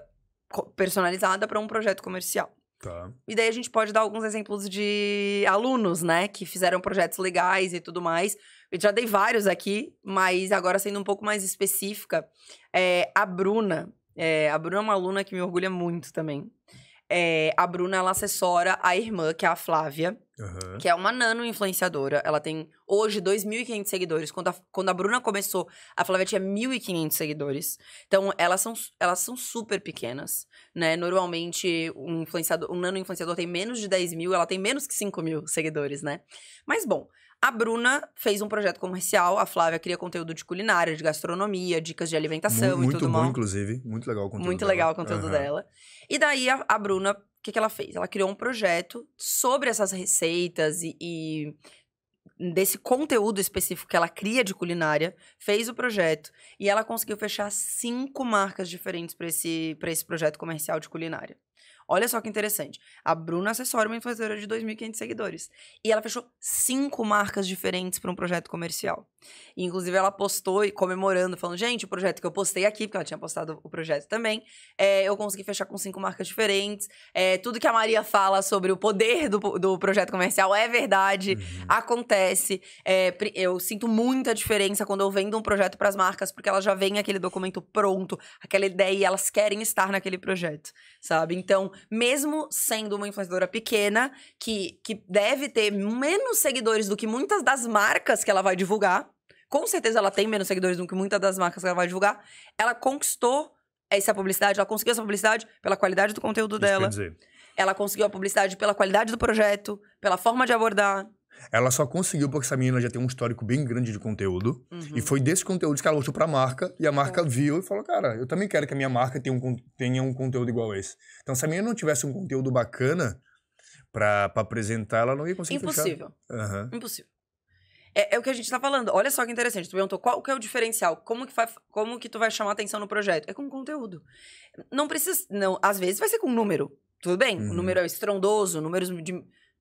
personalizada para um projeto comercial. Tá. E daí a gente pode dar alguns exemplos de alunos, né, que fizeram projetos legais e tudo mais. Eu já dei vários aqui, mas agora sendo um pouco mais específica, é, a Bruna. É, a Bruna é uma aluna que me orgulha muito também. É, a Bruna, ela assessora a irmã, que é a Flávia. Uhum. Que é uma nano influenciadora. Ela tem hoje 2.500 seguidores. Quando a, quando a Bruna começou, a Flávia tinha 1.500 seguidores. Então, elas são, elas são super pequenas, né? Normalmente, um, influenciador, um nano influenciador tem menos de 10 mil, ela tem menos que 5 mil seguidores, né? Mas, bom, a Bruna fez um projeto comercial, a Flávia cria conteúdo de culinária, de gastronomia, dicas de alimentação muito, e tudo mais. Muito bom, mal. inclusive. Muito legal o conteúdo Muito dela. legal o conteúdo uhum. dela. E daí a, a Bruna que, que ela fez? Ela criou um projeto sobre essas receitas e, e desse conteúdo específico que ela cria de culinária, fez o projeto e ela conseguiu fechar cinco marcas diferentes para esse, esse projeto comercial de culinária. Olha só que interessante. A Bruna Acessório é uma influenciadora de 2.500 seguidores. E ela fechou cinco marcas diferentes para um projeto comercial. E, inclusive, ela postou e comemorando, falando: gente, o projeto que eu postei aqui, porque ela tinha postado o projeto também, é, eu consegui fechar com cinco marcas diferentes. É, tudo que a Maria fala sobre o poder do, do projeto comercial é verdade, uhum. acontece. É, eu sinto muita diferença quando eu vendo um projeto para as marcas, porque elas já veem aquele documento pronto, aquela ideia, e elas querem estar naquele projeto, sabe? Então, mesmo sendo uma influenciadora pequena, que, que deve ter menos seguidores do que muitas das marcas que ela vai divulgar, com certeza ela tem menos seguidores do que muitas das marcas que ela vai divulgar, ela conquistou essa publicidade, ela conseguiu essa publicidade pela qualidade do conteúdo Isso dela. Ela conseguiu a publicidade pela qualidade do projeto, pela forma de abordar, ela só conseguiu porque essa menina já tem um histórico bem grande de conteúdo. Uhum. E foi desse conteúdo que ela mostrou pra marca. E a tá marca é. viu e falou: Cara, eu também quero que a minha marca tenha um, tenha um conteúdo igual esse. Então, se a menina não tivesse um conteúdo bacana pra, pra apresentar, ela não ia conseguir Impossível. Uhum. Impossível. É, é, o que a gente tá falando. Olha só que interessante. Tu perguntou qual que é o diferencial? Como que, faz como que tu vai chamar atenção no projeto? É com conteúdo. Não precisa. Não, às vezes vai ser com número. Tudo bem? Uhum. O número é estrondoso, números de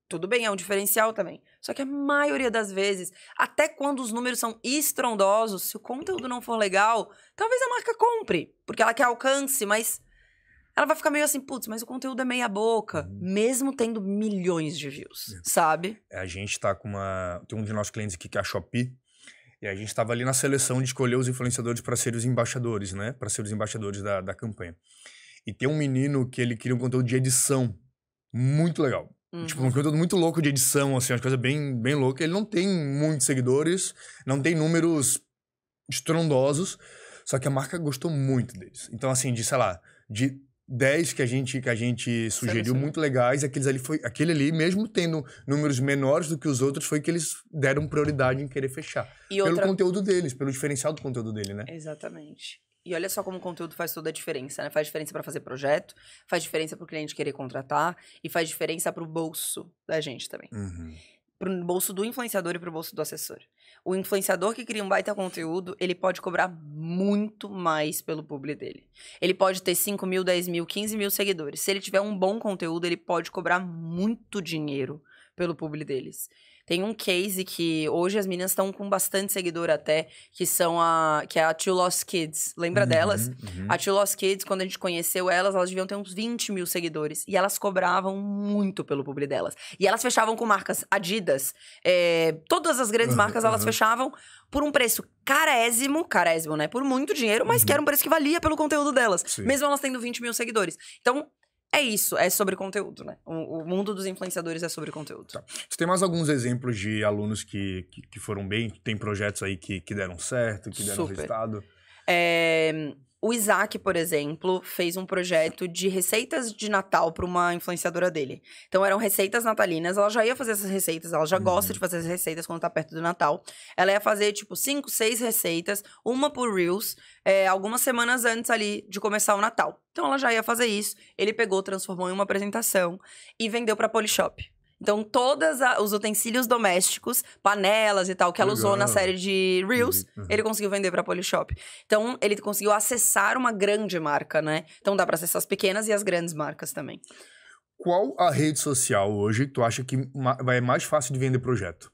tudo bem, é um diferencial também. Só que a maioria das vezes, até quando os números são estrondosos, se o conteúdo não for legal, talvez a marca compre, porque ela quer alcance, mas ela vai ficar meio assim, putz, mas o conteúdo é meia boca, uhum. mesmo tendo milhões de views, é. sabe? É, a gente tá com uma. Tem um de nossos clientes aqui que é a Shopee. E a gente estava ali na seleção de escolher os influenciadores para ser os embaixadores, né? Para ser os embaixadores da, da campanha. E tem um menino que ele queria um conteúdo de edição muito legal. Uhum. Tipo, um conteúdo muito louco de edição, assim, uma coisa bem, bem louca. Ele não tem muitos seguidores, não tem números estrondosos, só que a marca gostou muito deles. Então, assim, de, sei lá, de 10 que a gente, que a gente sugeriu sim, sim. muito legais, aqueles ali foi, aquele ali, mesmo tendo números menores do que os outros, foi que eles deram prioridade em querer fechar. E pelo outra... conteúdo deles, pelo diferencial do conteúdo dele, né? Exatamente. E olha só como o conteúdo faz toda a diferença, né? Faz diferença para fazer projeto, faz diferença para o cliente querer contratar e faz diferença para o bolso da gente também. Uhum. Para o bolso do influenciador e para o bolso do assessor. O influenciador que cria um baita conteúdo, ele pode cobrar muito mais pelo publi dele. Ele pode ter 5 mil, 10 mil, 15 mil seguidores. Se ele tiver um bom conteúdo, ele pode cobrar muito dinheiro pelo publi deles. Tem um case que hoje as meninas estão com bastante seguidor até, que são a que é a Two Lost Kids. Lembra uhum, delas? Uhum. A Two Lost Kids, quando a gente conheceu elas, elas deviam ter uns 20 mil seguidores. E elas cobravam muito pelo publi delas. E elas fechavam com marcas Adidas. É, todas as grandes uhum, marcas uhum, elas fechavam por um preço carésimo, carésimo, né? Por muito dinheiro, mas uhum. que era um preço que valia pelo conteúdo delas. Sim. Mesmo elas tendo 20 mil seguidores. Então, é isso, é sobre conteúdo, né? O, o mundo dos influenciadores é sobre conteúdo. Tá. Você tem mais alguns exemplos de alunos que, que, que foram bem, tem projetos aí que, que deram certo, que deram Super. resultado? É, o Isaac, por exemplo, fez um projeto de receitas de Natal para uma influenciadora dele. Então eram receitas natalinas, ela já ia fazer essas receitas, ela já uhum. gosta de fazer as receitas quando tá perto do Natal. Ela ia fazer, tipo, cinco, seis receitas, uma por Reels, é, algumas semanas antes ali de começar o Natal. Então ela já ia fazer isso, ele pegou, transformou em uma apresentação e vendeu pra Polishop. Então, todos os utensílios domésticos, panelas e tal, que ela Legal. usou na série de Reels, uhum, uhum. ele conseguiu vender pra Polishop. Então, ele conseguiu acessar uma grande marca, né? Então, dá pra acessar as pequenas e as grandes marcas também. Qual a rede social hoje tu acha que vai é mais fácil de vender projeto?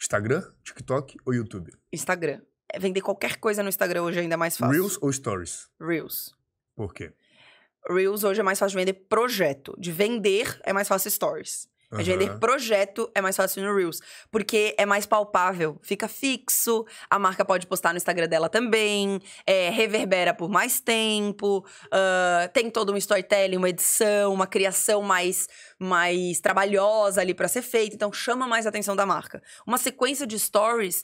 Instagram, TikTok ou YouTube? Instagram. É, vender qualquer coisa no Instagram hoje é ainda mais fácil. Reels ou Stories? Reels. Por quê? Reels hoje é mais fácil de vender projeto. De vender é mais fácil Stories. Mas vender projeto é mais fácil no Reels, porque é mais palpável, fica fixo, a marca pode postar no Instagram dela também, é, reverbera por mais tempo, uh, tem todo um storytelling, uma edição, uma criação mais, mais trabalhosa ali para ser feita, então chama mais a atenção da marca. Uma sequência de stories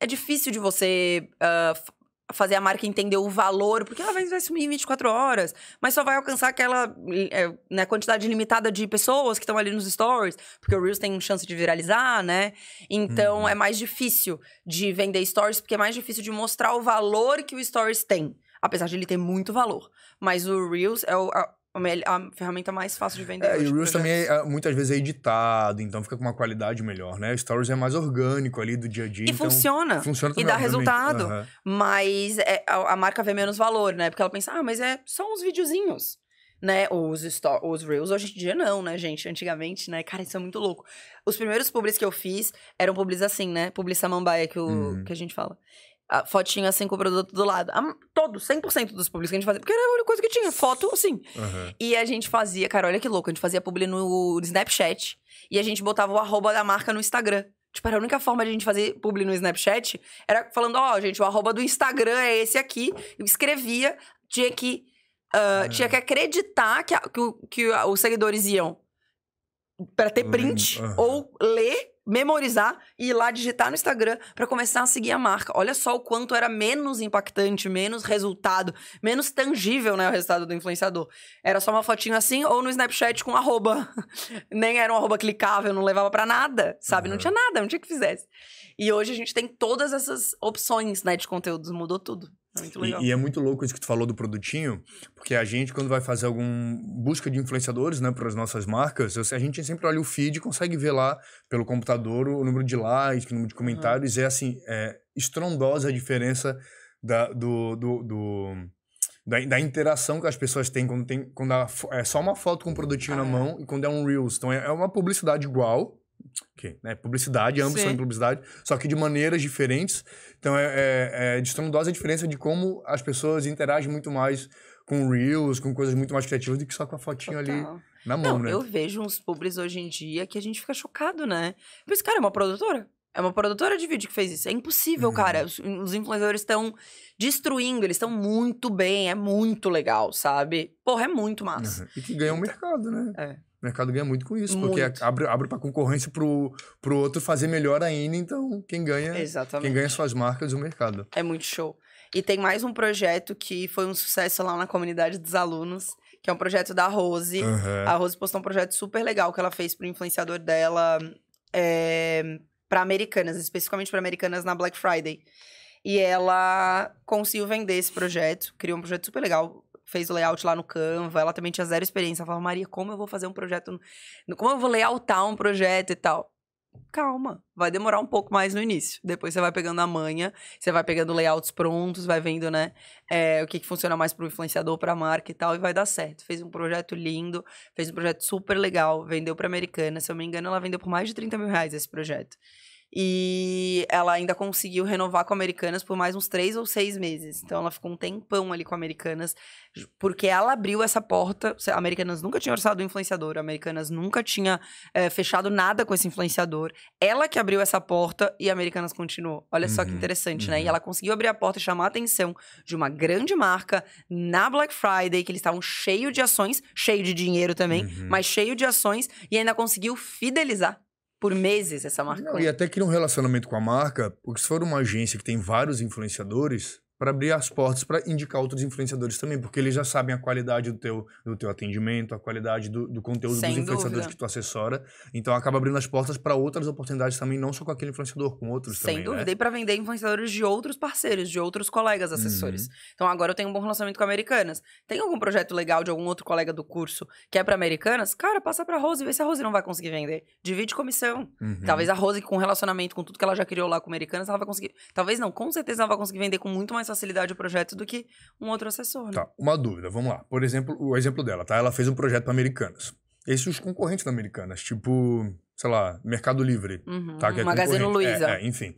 é difícil de você uh, fazer a marca entender o valor, porque ela ah, vai sumir em 24 horas, mas só vai alcançar aquela é, né, quantidade limitada de pessoas que estão ali nos stories, porque o Reels tem chance de viralizar, né? Então hum. é mais difícil de vender stories, porque é mais difícil de mostrar o valor que o stories tem. Apesar de ele ter muito valor. Mas o Reels é o, a, a ferramenta mais fácil de vender. É, e o Reels também é, é, muitas vezes é editado, então fica com uma qualidade melhor, né? O Stories é mais orgânico ali do dia a dia. E então funciona. Funciona também. E dá obviamente. resultado. Uhum. Mas é, a, a, marca vê menos valor, né? Porque ela pensa, ah, mas é só uns videozinhos. Né, os, os Reels hoje em dia não, né, gente? Antigamente, né? Cara, isso é muito louco. Os primeiros publis que eu fiz eram publis assim, né? Publis samambaia que, o, uhum. que a gente fala a fotinho assim com o produto do lado. A, todo, 100% dos públicos que a gente fazia. Porque era a única coisa que tinha, foto assim. Uhum. E a gente fazia, cara, olha que louco, a gente fazia publi no Snapchat e a gente botava o arroba da marca no Instagram. Tipo, era a única forma de a gente fazer publi no Snapchat era falando, ó, oh, gente, o arroba do Instagram é esse aqui. Eu escrevia, tinha que, uh, é. tinha que acreditar que, a, que, o, que os seguidores iam para ter print uhum. ou ler memorizar e ir lá digitar no Instagram para começar a seguir a marca. Olha só o quanto era menos impactante, menos resultado, menos tangível, né, o resultado do influenciador. Era só uma fotinho assim ou no Snapchat com um arroba. Nem era um arroba clicável, não levava para nada, sabe? Uhum. Não tinha nada, não tinha que fizesse. E hoje a gente tem todas essas opções, né, de conteúdos, mudou tudo. É muito legal. E, e, é muito louco isso que tu falou do produtinho, porque a gente, quando vai fazer alguma busca de influenciadores, né, para as nossas marcas, a gente sempre olha o feed e consegue ver lá pelo computador o número de likes, o número de comentários. Uhum. É assim, é estrondosa a diferença da, do, do, do da, da, interação que as pessoas têm quando, tem, quando é só uma foto com um produtinho ah, na é. mão é. e quando é um Reels. Então é, é uma publicidade igual, que, né, publicidade, ambos Sim. são em publicidade, só que de maneiras diferentes. Então é, é, é estrondosa a diferença de como as pessoas interagem muito mais com reels, com coisas muito mais criativas do que só com a fotinho Total. ali na mão, Não, né? Eu vejo uns pubs hoje em dia que a gente fica chocado, né? Mas, cara, é uma produtora. É uma produtora de vídeo que fez isso. É impossível, uhum. cara. Os, os influenciadores estão destruindo, eles estão muito bem, é muito legal, sabe? Porra, é muito massa. Uhum. E que ganha o um então. mercado, né? É. O mercado ganha muito com isso, muito. porque abre, abre para concorrência para o outro fazer melhor ainda. Então, quem ganha, Exatamente. quem ganha suas marcas, o mercado. É muito show. E tem mais um projeto que foi um sucesso lá na comunidade dos alunos, que é um projeto da Rose. Uhum. A Rose postou um projeto super legal que ela fez para o influenciador dela, é, para americanas, especificamente para americanas na Black Friday. E ela conseguiu vender esse projeto, criou um projeto super legal fez o layout lá no Canva, ela também tinha zero experiência. Ela falou, Maria, como eu vou fazer um projeto? No... Como eu vou layoutar um projeto e tal? Calma, vai demorar um pouco mais no início. Depois você vai pegando a manha, você vai pegando layouts prontos, vai vendo, né, é, o que, que funciona mais para o influenciador, para a marca e tal, e vai dar certo. Fez um projeto lindo, fez um projeto super legal, vendeu para americana. Se eu não me engano, ela vendeu por mais de 30 mil reais esse projeto. E ela ainda conseguiu renovar com Americanas por mais uns três ou seis meses. Então ela ficou um tempão ali com Americanas, porque ela abriu essa porta. Americanas nunca tinha orçado um influenciador, Americanas nunca tinha é, fechado nada com esse influenciador. Ela que abriu essa porta e Americanas continuou. Olha uhum, só que uhum, interessante, uhum. né? E uhum. ela conseguiu abrir a porta e chamar a atenção de uma grande marca na Black Friday, que eles estavam cheio de ações, cheio de dinheiro também, uhum. mas cheio de ações, e ainda conseguiu fidelizar por meses essa marca. Não, e até cria um relacionamento com a marca, porque se for uma agência que tem vários influenciadores, para abrir as portas para indicar outros influenciadores também, porque eles já sabem a qualidade do teu, do teu atendimento, a qualidade do, do conteúdo Sem dos influenciadores dúvida. que tu assessora. Então acaba abrindo as portas para outras oportunidades também, não só com aquele influenciador, com outros Sem também. Sem né? dúvida, né? e para vender influenciadores de outros parceiros, de outros colegas uhum. assessores. Uhum. Então agora eu tenho um bom relacionamento com Americanas. Tem algum projeto legal de algum outro colega do curso que é para Americanas? Cara, passa para Rose e vê se a Rose não vai conseguir vender. Divide comissão. Uhum. Talvez a Rose, com relacionamento com tudo que ela já criou lá com Americanas, ela vai conseguir. Talvez não, com certeza ela vai conseguir vender com muito mais facilidade o projeto do que um outro assessor. Né? Tá, uma dúvida, vamos lá. Por exemplo, o exemplo dela, tá? Ela fez um projeto para Americanas. Esses é os concorrentes da Americanas, tipo, sei lá, Mercado Livre, uhum, tá? Que é Magazine Luiza. É, é, enfim.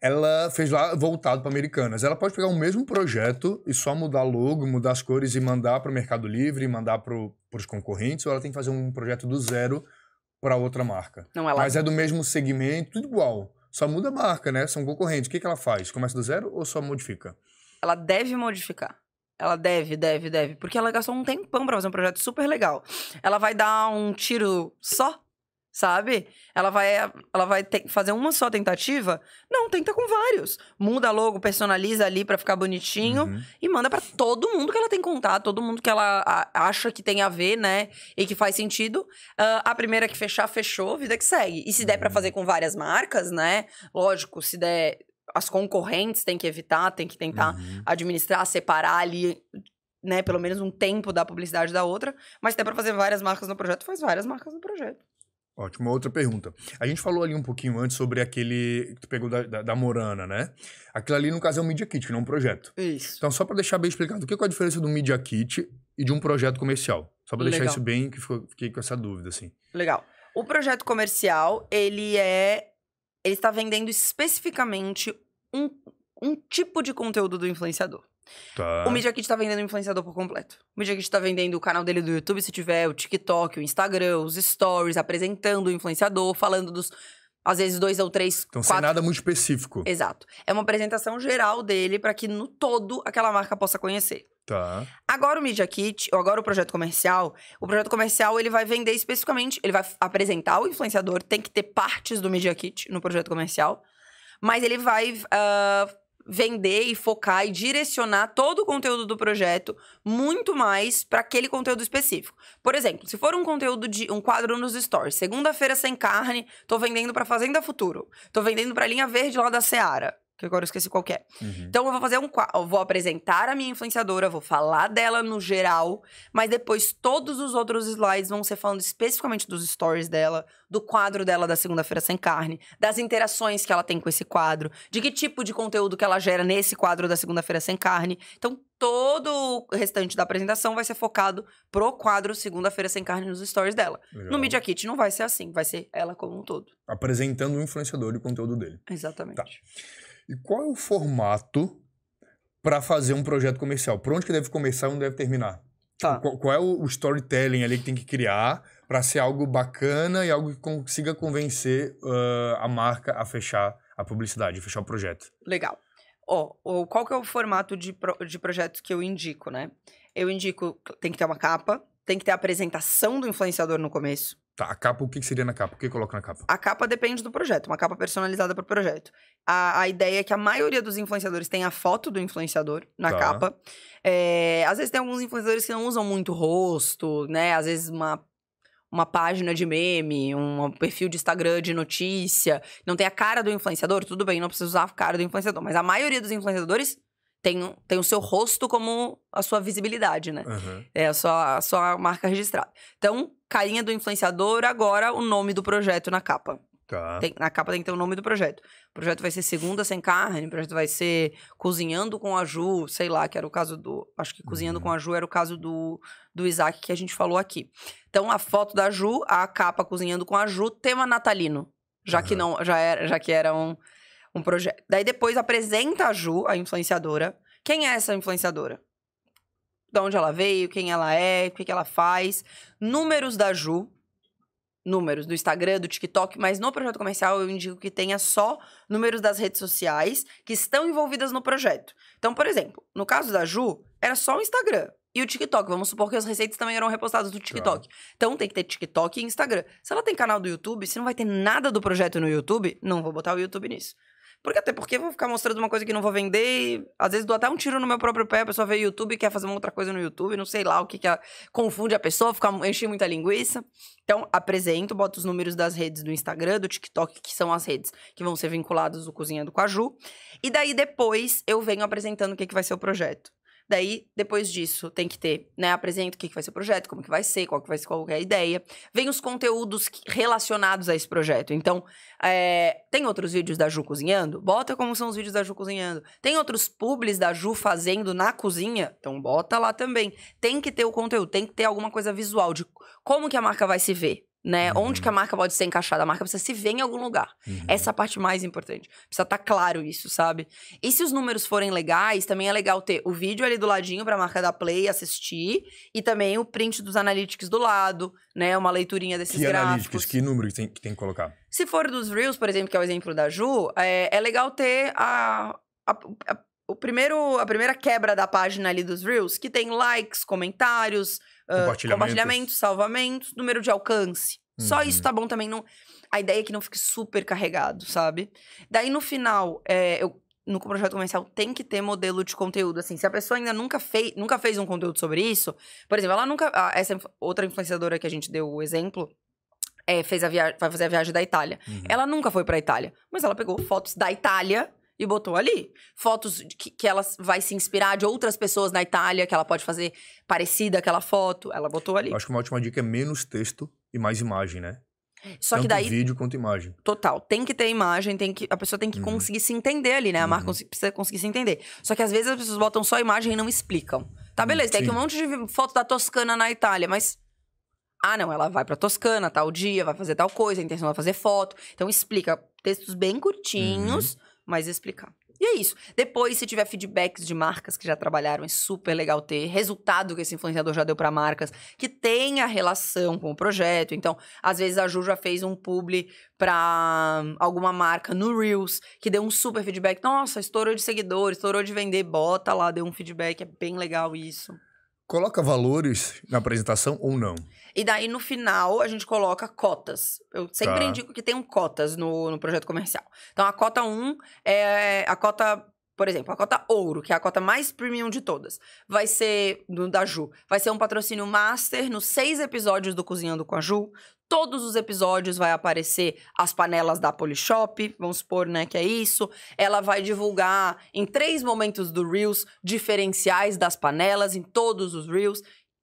Ela fez lá voltado para Americanas. Ela pode pegar o mesmo projeto e só mudar logo, mudar as cores e mandar para o Mercado Livre, mandar para os concorrentes, ou ela tem que fazer um projeto do zero para outra marca. Não, ela... Mas é do mesmo segmento, tudo igual. Só muda a marca, né? São concorrentes. O que, que ela faz? Começa do zero ou só modifica? Ela deve modificar. Ela deve, deve, deve. Porque ela gastou um tempão pra fazer um projeto super legal. Ela vai dar um tiro só sabe? Ela vai, ela vai ter, fazer uma só tentativa? Não, tenta com vários. Muda logo, personaliza ali para ficar bonitinho uhum. e manda para todo mundo que ela tem contato, todo mundo que ela a, acha que tem a ver, né? E que faz sentido. Uh, a primeira que fechar, fechou, vida que segue. E se der para uhum. fazer com várias marcas, né? Lógico, se der. As concorrentes tem que evitar, tem que tentar uhum. administrar, separar ali né, pelo menos um tempo da publicidade da outra, mas até para fazer várias marcas no projeto, faz várias marcas no projeto. Ótimo, outra pergunta. A gente falou ali um pouquinho antes sobre aquele que tu pegou da, da, da Morana, né? Aquilo ali, no caso, é um Media Kit, não é um projeto. Isso. Então, só para deixar bem explicado, o que é a diferença do Media Kit e de um projeto comercial? Só para deixar isso bem, que fiquei com essa dúvida, assim. Legal. O projeto comercial, ele é... Ele está vendendo especificamente um, um tipo de conteúdo do influenciador. Tá. O Media Kit tá vendendo o influenciador por completo. O Media Kit tá vendendo o canal dele do YouTube, se tiver, o TikTok, o Instagram, os stories, apresentando o influenciador, falando dos. Às vezes dois ou três. Então, quatro... sem nada muito específico. Exato. É uma apresentação geral dele para que no todo aquela marca possa conhecer. Tá. Agora o Media Kit, ou agora o projeto comercial, o projeto comercial ele vai vender especificamente, ele vai apresentar o influenciador, tem que ter partes do Media Kit no projeto comercial, mas ele vai uh, vender e focar e direcionar todo o conteúdo do projeto muito mais para aquele conteúdo específico. Por exemplo, se for um conteúdo de um quadro nos stories, segunda-feira sem carne, tô vendendo para Fazenda Futuro, tô vendendo para linha verde lá da Seara que agora eu esqueci qual é. Uhum. Então eu vou fazer um eu vou apresentar a minha influenciadora, vou falar dela no geral, mas depois todos os outros slides vão ser falando especificamente dos stories dela, do quadro dela da segunda-feira sem carne, das interações que ela tem com esse quadro, de que tipo de conteúdo que ela gera nesse quadro da segunda-feira sem carne. Então todo o restante da apresentação vai ser focado pro quadro segunda-feira sem carne nos stories dela. Legal. No Media Kit não vai ser assim, vai ser ela como um todo. Apresentando o influenciador e o conteúdo dele. Exatamente. Tá. E qual é o formato para fazer um projeto comercial? Por onde que deve começar e onde deve terminar? Tá. Tipo, qual, é o storytelling ali que tem que criar para ser algo bacana e algo que consiga convencer uh, a marca a fechar a publicidade, a fechar o projeto? Legal. Ó, oh, qual que é o formato de, pro, de projeto que eu indico, né? Eu indico, tem que ter uma capa, tem que ter a apresentação do influenciador no começo. Tá, a capa, o que seria na capa? O que coloca na capa? A capa depende do projeto, uma capa personalizada para o projeto. A, a ideia é que a maioria dos influenciadores tem a foto do influenciador na tá. capa. É, às vezes tem alguns influenciadores que não usam muito rosto, né? Às vezes uma, uma página de meme, um perfil de Instagram de notícia. Não tem a cara do influenciador, tudo bem, não precisa usar a cara do influenciador. Mas a maioria dos influenciadores tem, tem o seu rosto como a sua visibilidade, né? Uhum. É a sua, a sua marca registrada. Então, carinha do influenciador, agora o nome do projeto na capa. Tá. Tem, na capa tem que ter o nome do projeto. O projeto vai ser Segunda Sem Carne, o projeto vai ser Cozinhando com a Ju, sei lá, que era o caso do. Acho que Cozinhando uhum. com a Ju era o caso do, do Isaac que a gente falou aqui. Então, a foto da Ju, a capa Cozinhando com a Ju, tema natalino. Já uhum. que não, já, era, já que era um, um projeto. Daí depois apresenta a Ju, a influenciadora. Quem é essa influenciadora? de onde ela veio, quem ela é, o que, que ela faz. Números da Ju, números do Instagram, do TikTok, mas no projeto comercial eu indico que tenha só números das redes sociais que estão envolvidas no projeto. Então, por exemplo, no caso da Ju, era só o Instagram e o TikTok. Vamos supor que as receitas também eram repostadas do TikTok. Então tem que ter TikTok e Instagram. Se ela tem canal do YouTube, se não vai ter nada do projeto no YouTube, não vou botar o YouTube nisso. Porque até porque eu vou ficar mostrando uma coisa que não vou vender e às vezes dou até um tiro no meu próprio pé, a pessoa vê YouTube e quer fazer uma outra coisa no YouTube, não sei lá o que que confunde a pessoa, fica enche muita linguiça. Então, apresento, boto os números das redes do Instagram, do TikTok, que são as redes que vão ser vinculadas do cozinha do Caju. E daí depois eu venho apresentando o que que vai ser o projeto. Daí, depois disso, tem que ter, né? Apresenta o que, que vai ser o projeto, como que vai ser, qual que vai ser, qual é a ideia. Vem os conteúdos relacionados a esse projeto. Então, é, tem outros vídeos da Ju cozinhando? Bota como são os vídeos da Ju cozinhando. Tem outros pubs da Ju fazendo na cozinha? Então, bota lá também. Tem que ter o conteúdo, tem que ter alguma coisa visual de como que a marca vai se ver né? Uhum. Onde que a marca pode ser encaixada? A marca precisa se ver em algum lugar. Uhum. Essa é a parte mais importante. Precisa estar tá claro isso, sabe? E se os números forem legais, também é legal ter o vídeo ali do ladinho para a marca da play assistir e também o print dos analytics do lado, né? Uma leiturinha desses que gráficos. Analytics, que número que tem, que tem que colocar? Se for dos Reels, por exemplo, que é o exemplo da Ju, é, é legal ter a, a, a o primeiro, a primeira quebra da página ali dos Reels, que tem likes, comentários, ah, compartilhamentos. compartilhamentos, salvamentos, número de alcance. Uhum. Só isso uhum. tá bom também. Não... A ideia é que não fique super carregado, sabe? Daí no final, é, eu, no projeto comercial tem que ter modelo de conteúdo. Assim, se a pessoa ainda nunca fez, nunca fez um conteúdo sobre isso, por exemplo, ela nunca. Essa outra influenciadora que a gente deu o exemplo. É, fez a viagem, vai fazer a viagem da Itália. Uhum. Ela nunca foi pra Itália, mas ela pegou fotos da Itália e botou ali. Fotos que, que ela vai se inspirar de outras pessoas na Itália, que ela pode fazer parecida aquela foto, ela botou ali. Eu acho que uma última dica é menos texto e mais imagem, né? Só Tanto que daí. vídeo quanto imagem. Total. Tem que ter imagem, tem que, a pessoa tem que uhum. conseguir se entender ali, né? A marca uhum. precisa conseguir se entender. Só que às vezes as pessoas botam só imagem e não explicam. Tá, hum, beleza, Sim. tem aqui um monte de foto da Toscana na Itália, mas ah, não, ela vai pra Toscana tal dia, vai fazer tal coisa, a intenção é fazer foto. Então explica textos bem curtinhos, uhum mas explicar. E é isso. Depois, se tiver feedbacks de marcas que já trabalharam, é super legal ter. Resultado que esse influenciador já deu para marcas que tenha relação com o projeto. Então, às vezes a Ju já fez um publi pra alguma marca no Reels que deu um super feedback. Nossa, estourou de seguidores, estourou de vender, bota lá, deu um feedback. É bem legal isso coloca valores na apresentação ou não? E daí, no final, a gente coloca cotas. Eu sempre tá. indico que tem cotas no, no projeto comercial. Então, a cota 1 é a cota por exemplo, a cota ouro, que é a cota mais premium de todas, vai ser do, da Ju. Vai ser um patrocínio master nos seis episódios do Cozinhando com a Ju, todos os episódios vai aparecer as panelas da Polishop, vamos supor, né, que é isso. Ela vai divulgar em três momentos do Reels diferenciais das panelas em todos os Reels.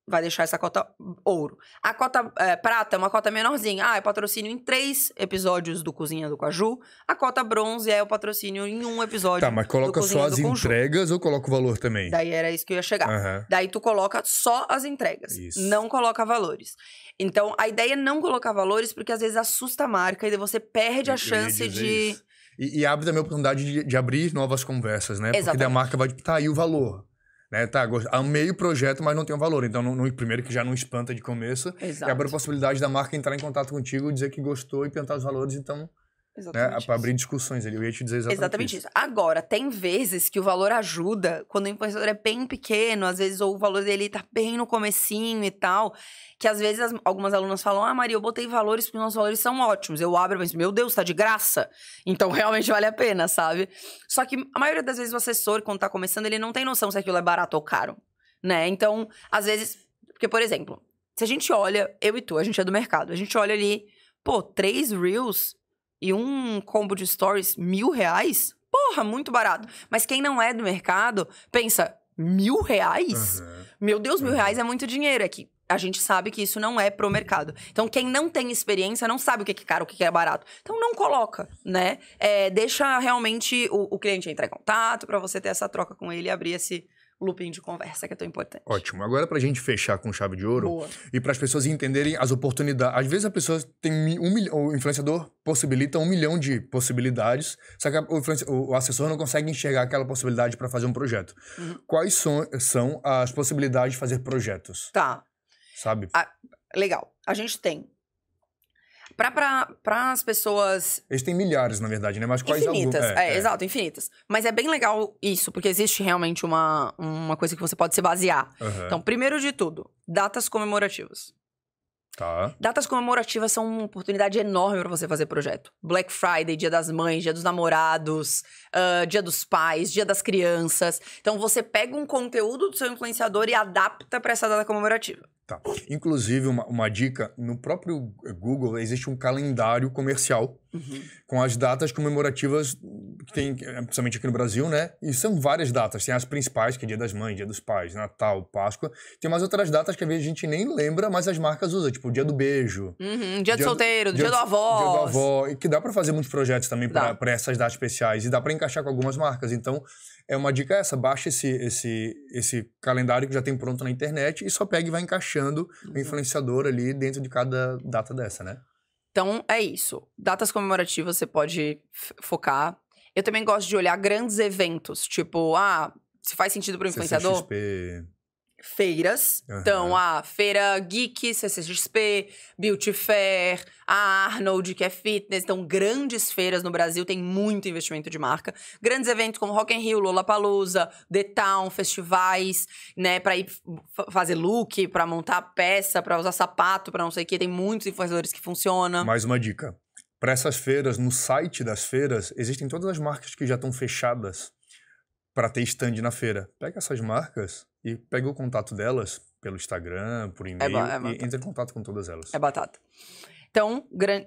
Vai deixar essa cota ouro. A cota é, prata é uma cota menorzinha. Ah, é patrocínio em três episódios do Cozinha do Caju. A cota bronze é o patrocínio em um episódio. Tá, mas coloca só as entregas ou coloca o valor também? Daí era isso que eu ia chegar. Uhum. Daí tu coloca só as entregas. Isso. Não coloca valores. Então, a ideia é não colocar valores, porque às vezes assusta a marca e você perde eu a chance de. E, e, abre também a oportunidade de, de, abrir novas conversas, né? Exatamente. Porque daí a marca vai, tipo, tá, aí o valor? Né? Tá, amei o projeto, mas não tem o valor. Então, no, no, primeiro que já não espanta de começo, Exato. e abre a possibilidade da marca entrar em contato contigo, dizer que gostou e plantar os valores, então... Né, exatamente. Né? Para abrir discussões ali. Eu ia te dizer exatamente, exatamente isso. isso. Agora, tem vezes que o valor ajuda quando o influenciador é bem pequeno, às vezes ou o valor dele tá bem no comecinho e tal, que às vezes as, algumas alunas falam: "Ah, Maria, eu botei valores porque nossos valores são ótimos". Eu abro e penso: "Meu Deus, tá de graça". Então realmente vale a pena, sabe? Só que a maioria das vezes o assessor quando tá começando, ele não tem noção se aquilo é barato ou caro, né? Então, às vezes, porque por exemplo, se a gente olha, eu e tu, a gente é do mercado, a gente olha ali, pô, três reels e um combo de stories mil reais, porra, muito barato. Mas quem não é do mercado pensa, mil reais? Uhum. Meu Deus, mil uhum. reais é muito dinheiro. É que a gente sabe que isso não é pro mercado. Então, quem não tem experiência não sabe o que é caro, o que é barato. Então, não coloca, né? É, deixa realmente o, o cliente entrar em contato para você ter essa troca com ele e abrir esse looping de conversa que é tão importante. Ótimo. Agora, para a gente fechar com chave de ouro Boa. e para as pessoas entenderem as oportunidades. Às vezes a pessoa tem um milhão, o influenciador possibilita um milhão de possibilidades, só que o, o assessor não consegue enxergar aquela possibilidade para fazer um projeto. Uhum. Quais são, são as possibilidades de fazer projetos? Tá. Sabe? A, legal. A gente tem para as pessoas. Eles têm milhares, na verdade, né? Mas quais Infinitas, algum... é, é, é, exato, infinitas. Mas é bem legal isso, porque existe realmente uma, uma coisa que você pode se basear. Uhum. Então, primeiro de tudo, datas comemorativas. Tá. Datas comemorativas são uma oportunidade enorme para você fazer projeto. Black Friday, Dia das Mães, Dia dos Namorados, uh, Dia dos Pais, Dia das Crianças. Então você pega um conteúdo do seu influenciador e adapta para essa data comemorativa. Tá. Inclusive, uma, uma dica: no próprio Google existe um calendário comercial Uhum. Com as datas comemorativas que tem, é, principalmente aqui no Brasil, né? E são várias datas. Tem as principais, que é Dia das Mães, Dia dos Pais, Natal, Páscoa. Tem umas outras datas que às vezes a gente nem lembra, mas as marcas usam, tipo Dia do Beijo. Uhum. Dia, dia, do Solteiro, Dia, do Avó. Dia do Avó. E que dá para fazer muitos projetos também para essas datas especiais. E dá para encaixar com algumas marcas. Então, é uma dica essa, baixa esse, esse, esse calendário que já tem pronto na internet e só pega e vai encaixando uhum. o influenciador ali dentro de cada data dessa, né? Então, é isso. Datas comemorativas você pode focar. Eu também gosto de olhar grandes eventos, tipo, ah, se faz sentido para o influenciador. CCXP feiras. Uhum. Então, a Feira Geek, CCXP, Beauty Fair, a Arnold, que é fitness. Então, grandes feiras no Brasil, tem muito investimento de marca. Grandes eventos como Rock and Rio, Lollapalooza, The Town, festivais, né? Pra ir fazer look, pra montar peça, pra usar sapato, pra não sei o quê. Tem muitos influenciadores que funcionam. Mais uma dica. Para essas feiras, no site das feiras, existem todas as marcas que já estão fechadas para ter stand na feira. Pega essas marcas e pega o contato delas pelo Instagram, por é e-mail é é e entra em contato com todas elas. É batata. Então, gran...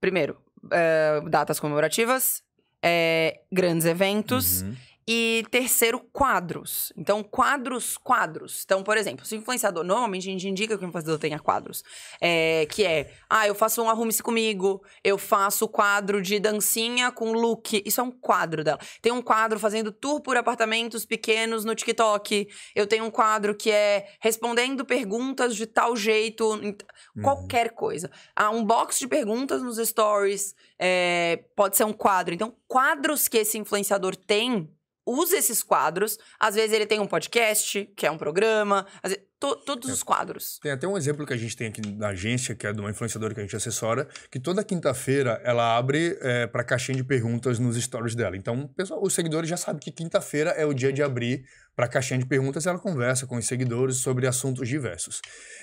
primeiro, uh, datas comemorativas, é, grandes eventos. Uhum. E terceiro, quadros. Então, quadros, quadros. Então, por exemplo, se o influenciador, normalmente a gente indica que o influenciador tenha quadros. É, que é, ah, eu faço um arrume-se comigo, eu faço quadro de dancinha com look. Isso é um quadro dela. Tem um quadro fazendo tour por apartamentos pequenos no TikTok. Eu tenho um quadro que é respondendo perguntas de tal jeito, uhum. qualquer coisa. Há ah, um box de perguntas nos stories, é, pode ser um quadro. Então, quadros que esse influenciador tem usa esses quadros. Às vezes ele tem um podcast, que é um programa, vezes, to, todos é. os quadros. Tem até um exemplo que a gente tem aqui na agência, que é de uma influenciadora que a gente assessora, que toda quinta-feira ela abre é, para caixinha de perguntas nos stories dela. Então, pessoal, os seguidores já sabem que quinta-feira é o dia de abrir para a caixinha de perguntas, ela conversa com os seguidores sobre assuntos diversos.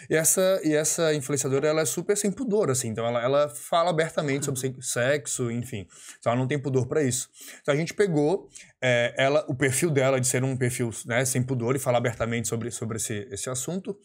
E essa, e essa influenciadora, ela é super sem pudor, assim. Então, ela, ela fala abertamente sobre uhum. sexo, enfim. Então, ela não tem pudor para isso. Então, a gente pegou é, ela, o perfil dela de ser um perfil né, sem pudor e falar abertamente sobre, sobre esse, esse assunto.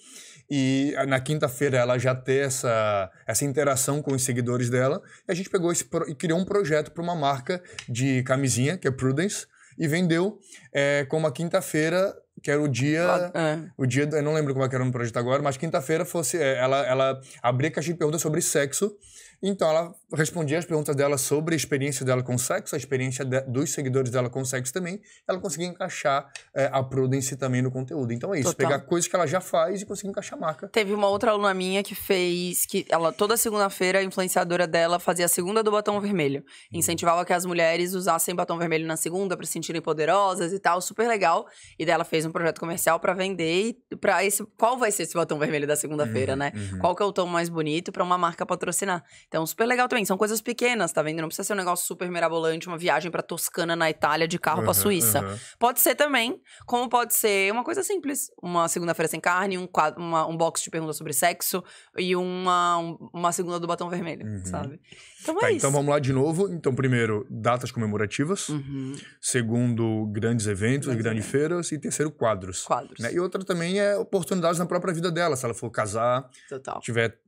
E na quinta-feira ela já ter essa, essa interação com os seguidores dela. E a gente pegou esse pro, e criou um projeto para uma marca de camisinha, que é Prudence, e vendeu é, como a quinta-feira, que era o dia. Ah, é. O dia. Eu não lembro como é que era no projeto agora, mas quinta-feira fosse. É, ela, ela abria caixa de perguntas sobre sexo. Então, ela respondia as perguntas dela sobre a experiência dela com sexo, a experiência de, dos seguidores dela com sexo também. Ela conseguia encaixar é, a Prudence também no conteúdo. Então é isso, Total. pegar coisas que ela já faz e conseguir encaixar a marca. Teve uma outra aluna minha que fez, que ela toda segunda-feira, a influenciadora dela fazia a segunda do batom vermelho. Hum. Incentivava que as mulheres usassem batom vermelho na segunda para se sentirem poderosas e tal, super legal. E dela fez um projeto comercial para vender para esse qual vai ser esse batom vermelho da segunda-feira, uhum, né? Uhum. Qual que é o tom mais bonito para uma marca patrocinar. Então, super legal também. São coisas pequenas, tá vendo? Não precisa ser um negócio super mirabolante, uma viagem para Toscana na Itália de carro uhum, para Suíça. Uhum. Pode ser também, como pode ser uma coisa simples, uma segunda-feira sem carne, um, quadro, uma, um box de perguntas sobre sexo e uma, uma segunda do batom vermelho, uhum. sabe? Então tá, é então isso. Então vamos lá de novo. Então, primeiro, datas comemorativas. Uhum. Segundo, grandes eventos, grandes, grandes feiras. E terceiro, quadros. Quadros. Né? E outra também é oportunidades na própria vida dela. Se ela for casar, Total. tiver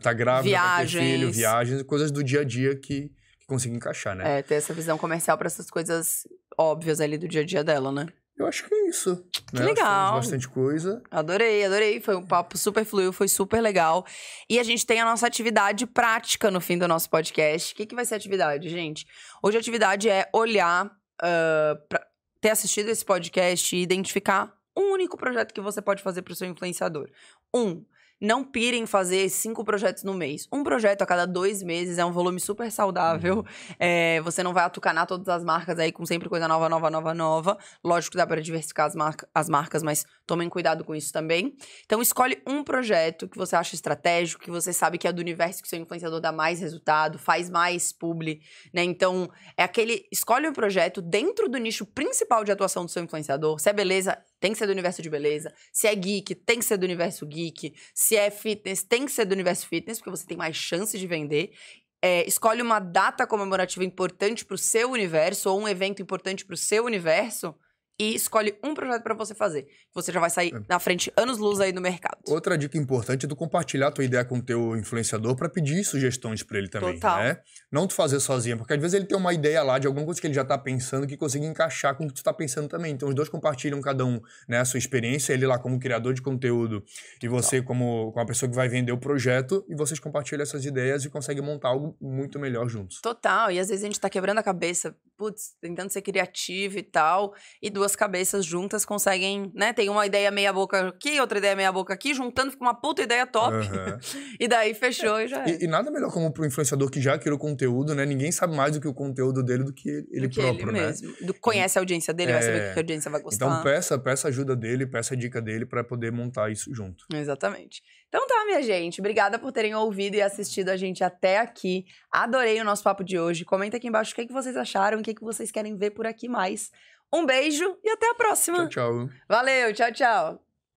tá grávida, viagens. filho, viagens, coisas do dia a dia que, que consiga encaixar, né? É, ter essa visão comercial para essas coisas óbvias ali do dia a dia dela, né? Eu acho que é isso. Né? Que né? legal. Bastante coisa. Adorei, adorei. Foi um papo super fluido, foi super legal. E a gente tem a nossa atividade prática no fim do nosso podcast. O que, que vai ser a atividade, gente? Hoje a atividade é olhar, uh, ter assistido esse podcast e identificar um único projeto que você pode fazer para o seu influenciador. Um, não pirem em fazer cinco projetos no mês. Um projeto a cada dois meses é um volume super saudável. Uhum. É, você não vai atucanar todas as marcas aí com sempre coisa nova, nova, nova, nova. Lógico que dá para diversificar as, marca, as marcas, mas tomem cuidado com isso também. Então, escolhe um projeto que você acha estratégico, que você sabe que é do universo que seu influenciador dá mais resultado, faz mais publi, né? Então, é aquele. Escolhe um projeto dentro do nicho principal de atuação do seu influenciador. Se é beleza, tem que ser do universo de beleza. Se é geek, tem que ser do universo geek. Se é fitness, tem que ser do universo fitness, porque você tem mais chance de vender. É, escolhe uma data comemorativa importante para o seu universo ou um evento importante para o seu universo e escolhe um projeto para você fazer. Você já vai sair é. na frente anos luz aí no mercado. Outra dica importante é tu compartilhar a tua ideia com o teu influenciador para pedir sugestões para ele também, Total. né? Não tu fazer sozinho, porque às vezes ele tem uma ideia lá de alguma coisa que ele já tá pensando que consegue encaixar com o que tu tá pensando também. Então os dois compartilham cada um, né, a sua experiência, ele lá como criador de conteúdo e você Total. como, com a pessoa que vai vender o projeto e vocês compartilham essas ideias e conseguem montar algo muito melhor juntos. Total, e às vezes a gente tá quebrando a cabeça, putz, tentando ser criativo e tal, e duas duas cabeças juntas conseguem, né? Tem uma ideia meia boca aqui, outra ideia meia boca aqui, juntando fica uma puta ideia top. Uhum. e daí fechou é, e já é. E, e, nada melhor como pro influenciador que já criou conteúdo, né? Ninguém sabe mais do que o conteúdo dele do que ele, do que próprio, ele né? Mesmo. Do, conhece a audiência dele, é... vai saber o é. que a audiência vai gostar. Então peça, peça ajuda dele, peça a dica dele para poder montar isso junto. Exatamente. Então tá, minha gente. Obrigada por terem ouvido e assistido a gente até aqui. Adorei o nosso papo de hoje. Comenta aqui embaixo o que, é que vocês acharam, o que, é que vocês querem ver por aqui mais. Um beijo e até a próxima. Tchau, tchau. Valeu, tchau, tchau.